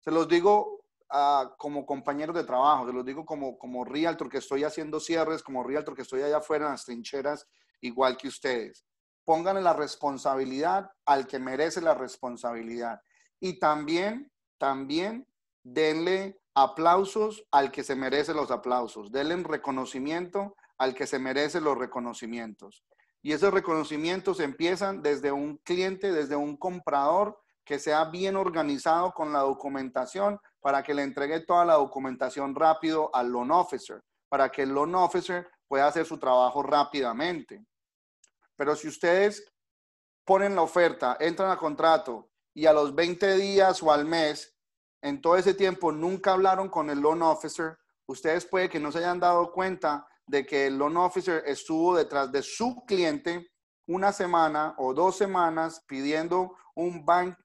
Se los digo ah, como compañeros de trabajo, se los digo como, como realtor que estoy haciendo cierres, como realtor que estoy allá afuera en las trincheras, igual que ustedes. Pónganle la responsabilidad al que merece la responsabilidad. Y también, también denle aplausos al que se merece los aplausos. Denle reconocimiento al que se merece los reconocimientos. Y esos reconocimientos empiezan desde un cliente, desde un comprador que sea bien organizado con la documentación para que le entregue toda la documentación rápido al loan officer, para que el loan officer pueda hacer su trabajo rápidamente. Pero si ustedes ponen la oferta, entran a contrato y a los 20 días o al mes, en todo ese tiempo nunca hablaron con el loan officer, ustedes puede que no se hayan dado cuenta de que el loan officer estuvo detrás de su cliente una semana o dos semanas pidiendo un bank,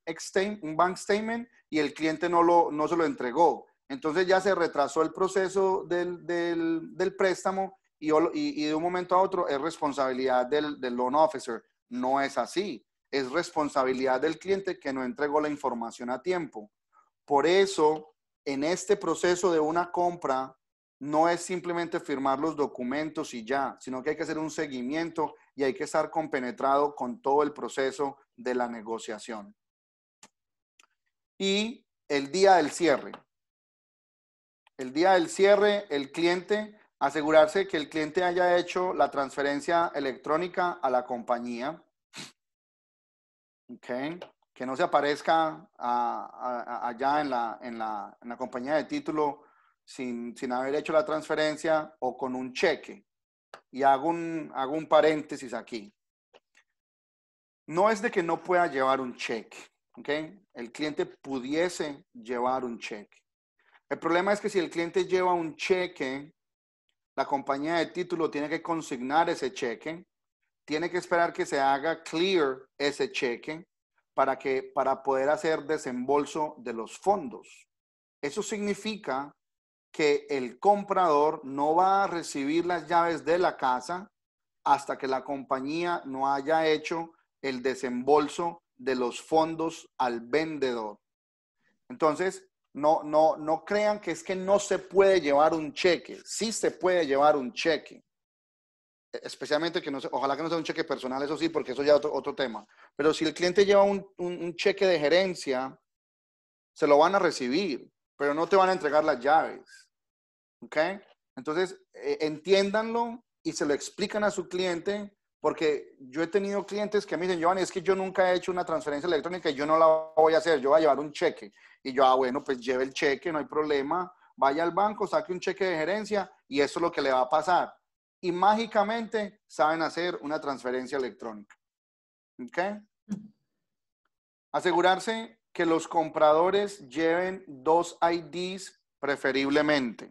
un bank statement y el cliente no, lo, no se lo entregó. Entonces ya se retrasó el proceso del, préstamo y, y, de un momento a otro es responsabilidad del, del loan officer. No es así. Es responsabilidad del cliente que no entregó la información a tiempo. Por eso, en este proceso de una compra no es simplemente firmar los documentos y ya, sino que hay que hacer un seguimiento y hay que estar compenetrado con todo el proceso de la negociación. Y el día del cierre. El día del cierre, el cliente, asegurarse que el cliente haya hecho la transferencia electrónica a la compañía. Que no se aparezca allá en la, en la compañía de título sin, haber hecho la transferencia o con un cheque. Y hago un, un paréntesis aquí. No es de que no pueda llevar un cheque, El cliente pudiese llevar un cheque. El problema es que si el cliente lleva un cheque, la compañía de título tiene que consignar ese cheque, tiene que esperar que se haga clear ese cheque para, que, para poder hacer desembolso de los fondos. Eso significa que el comprador no va a recibir las llaves de la casa hasta que la compañía no haya hecho el desembolso de los fondos al vendedor. Entonces, no, no, no crean que es que no se puede llevar un cheque. Sí se puede llevar un cheque. Especialmente que no, ojalá que no sea un cheque personal, eso sí, porque eso ya es otro, tema. Pero si el cliente lleva un cheque de gerencia, se lo van a recibir pero no te van a entregar las llaves. ¿Ok? Entonces, eh, entiéndanlo y se lo explican a su cliente, porque yo he tenido clientes que me dicen, Giovanni, es que yo nunca he hecho una transferencia electrónica y yo no la voy a hacer, yo voy a llevar un cheque. Y yo, ah, bueno, pues lleve el cheque, no hay problema, vaya al banco, saque un cheque de gerencia y eso es lo que le va a pasar. Y mágicamente saben hacer una transferencia electrónica. ¿Ok? Asegurarse que los compradores lleven dos IDs preferiblemente.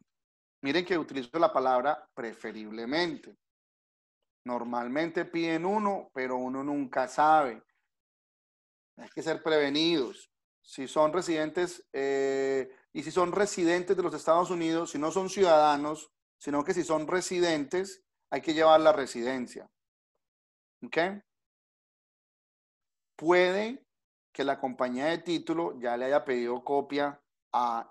Miren que utilizo la palabra preferiblemente. Normalmente piden uno, pero uno nunca sabe. Hay que ser prevenidos. Si son residentes eh, y si son residentes de los Estados Unidos, si no son ciudadanos, sino que si son residentes, hay que llevar la residencia. ¿Ok? Puede que la compañía de título ya le haya pedido copia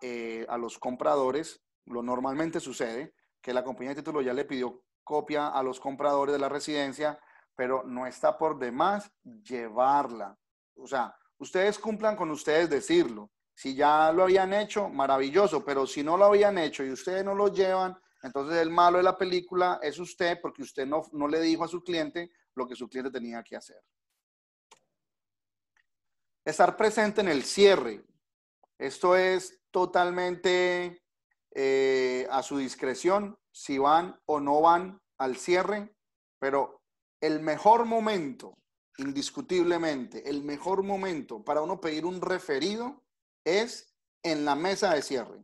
eh, a, los compradores, lo normalmente sucede, que la compañía de título ya le pidió copia a los compradores de la residencia, pero no está por demás llevarla. O sea, ustedes cumplan con ustedes decirlo. Si ya lo habían hecho, maravilloso, pero si no lo habían hecho y ustedes no lo llevan, entonces el malo de la película es usted porque usted no, no le dijo a su cliente lo que su cliente tenía que hacer estar presente en el cierre. Esto es totalmente eh, a su discreción, si van o no van al cierre, pero el mejor momento, indiscutiblemente, el mejor momento para uno pedir un referido es en la mesa de cierre,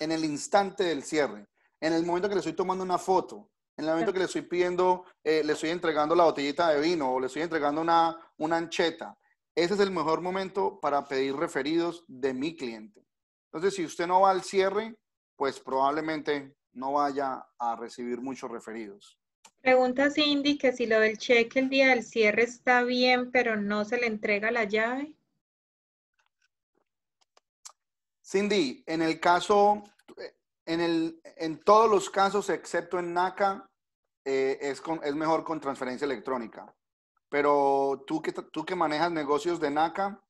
en el instante del cierre, en el momento que le estoy tomando una foto, en el momento que le estoy pidiendo, eh, le estoy entregando la botellita de vino o le estoy entregando una, una ancheta, ese es el mejor momento para pedir referidos de mi cliente. Entonces, si usted no va al cierre, pues probablemente no vaya a recibir muchos referidos. Pregunta Cindy que si lo del cheque el día del cierre está bien, pero no se le entrega la llave. Cindy, en el caso, en, el, en todos los casos, excepto en NACA, eh, es, es mejor con transferencia electrónica. Pero tú que, tú que manejas negocios de NACA,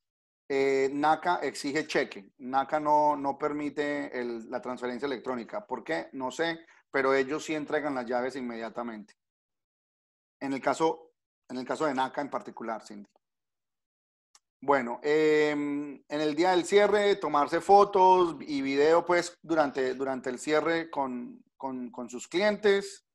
eh, NACA exige cheque. NACA no, permite la transferencia electrónica. ¿Por qué? No sé, pero ellos sí entregan las llaves inmediatamente. En el caso, en el caso de NACA en particular, Cindy. Bueno, em, en el día del cierre, tomarse fotos y video, pues, durante, durante el cierre con sus clientes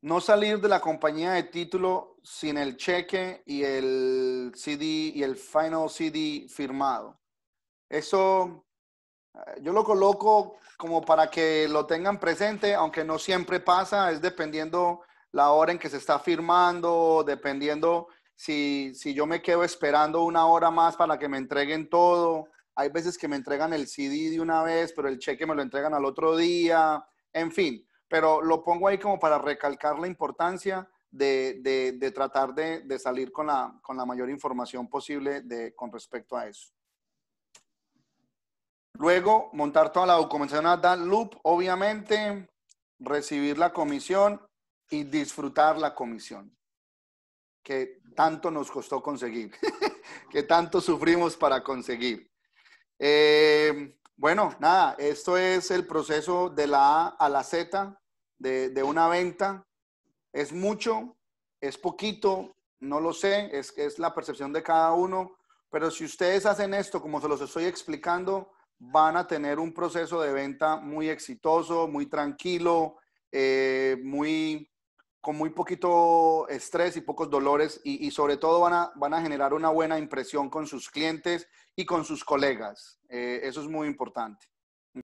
no salir de la compañía de título sin el cheque y el CD y el final CD firmado. Eso eh, yo lo coloco como para que lo tengan presente, aunque no siempre pasa, es dependiendo la hora en que se está firmando, dependiendo si, si yo me quedo esperando una hora más para que me entreguen todo. Hay veces que me entregan el CD de una vez, pero el cheque me lo entregan al otro día. En fin, pero lo pongo ahí como para recalcar la importancia de, tratar de, salir con la, con la mayor información posible con respecto a eso. Luego, montar toda la documentación a Dan Loop, obviamente, recibir la comisión y disfrutar la comisión, que tanto nos costó conseguir, (laughs) que tanto sufrimos para conseguir. Eh, bueno, nada, esto es el proceso de la A a la Z de, una venta. Es mucho, es poquito, no lo sé, es, es la percepción de cada uno, pero si ustedes hacen esto como se los estoy explicando, van a tener un proceso de venta muy exitoso, muy tranquilo, eh, muy, con muy poquito estrés y pocos dolores y, sobre todo van a, van a generar una buena impresión con sus clientes y con sus colegas. Eh, eso es muy importante.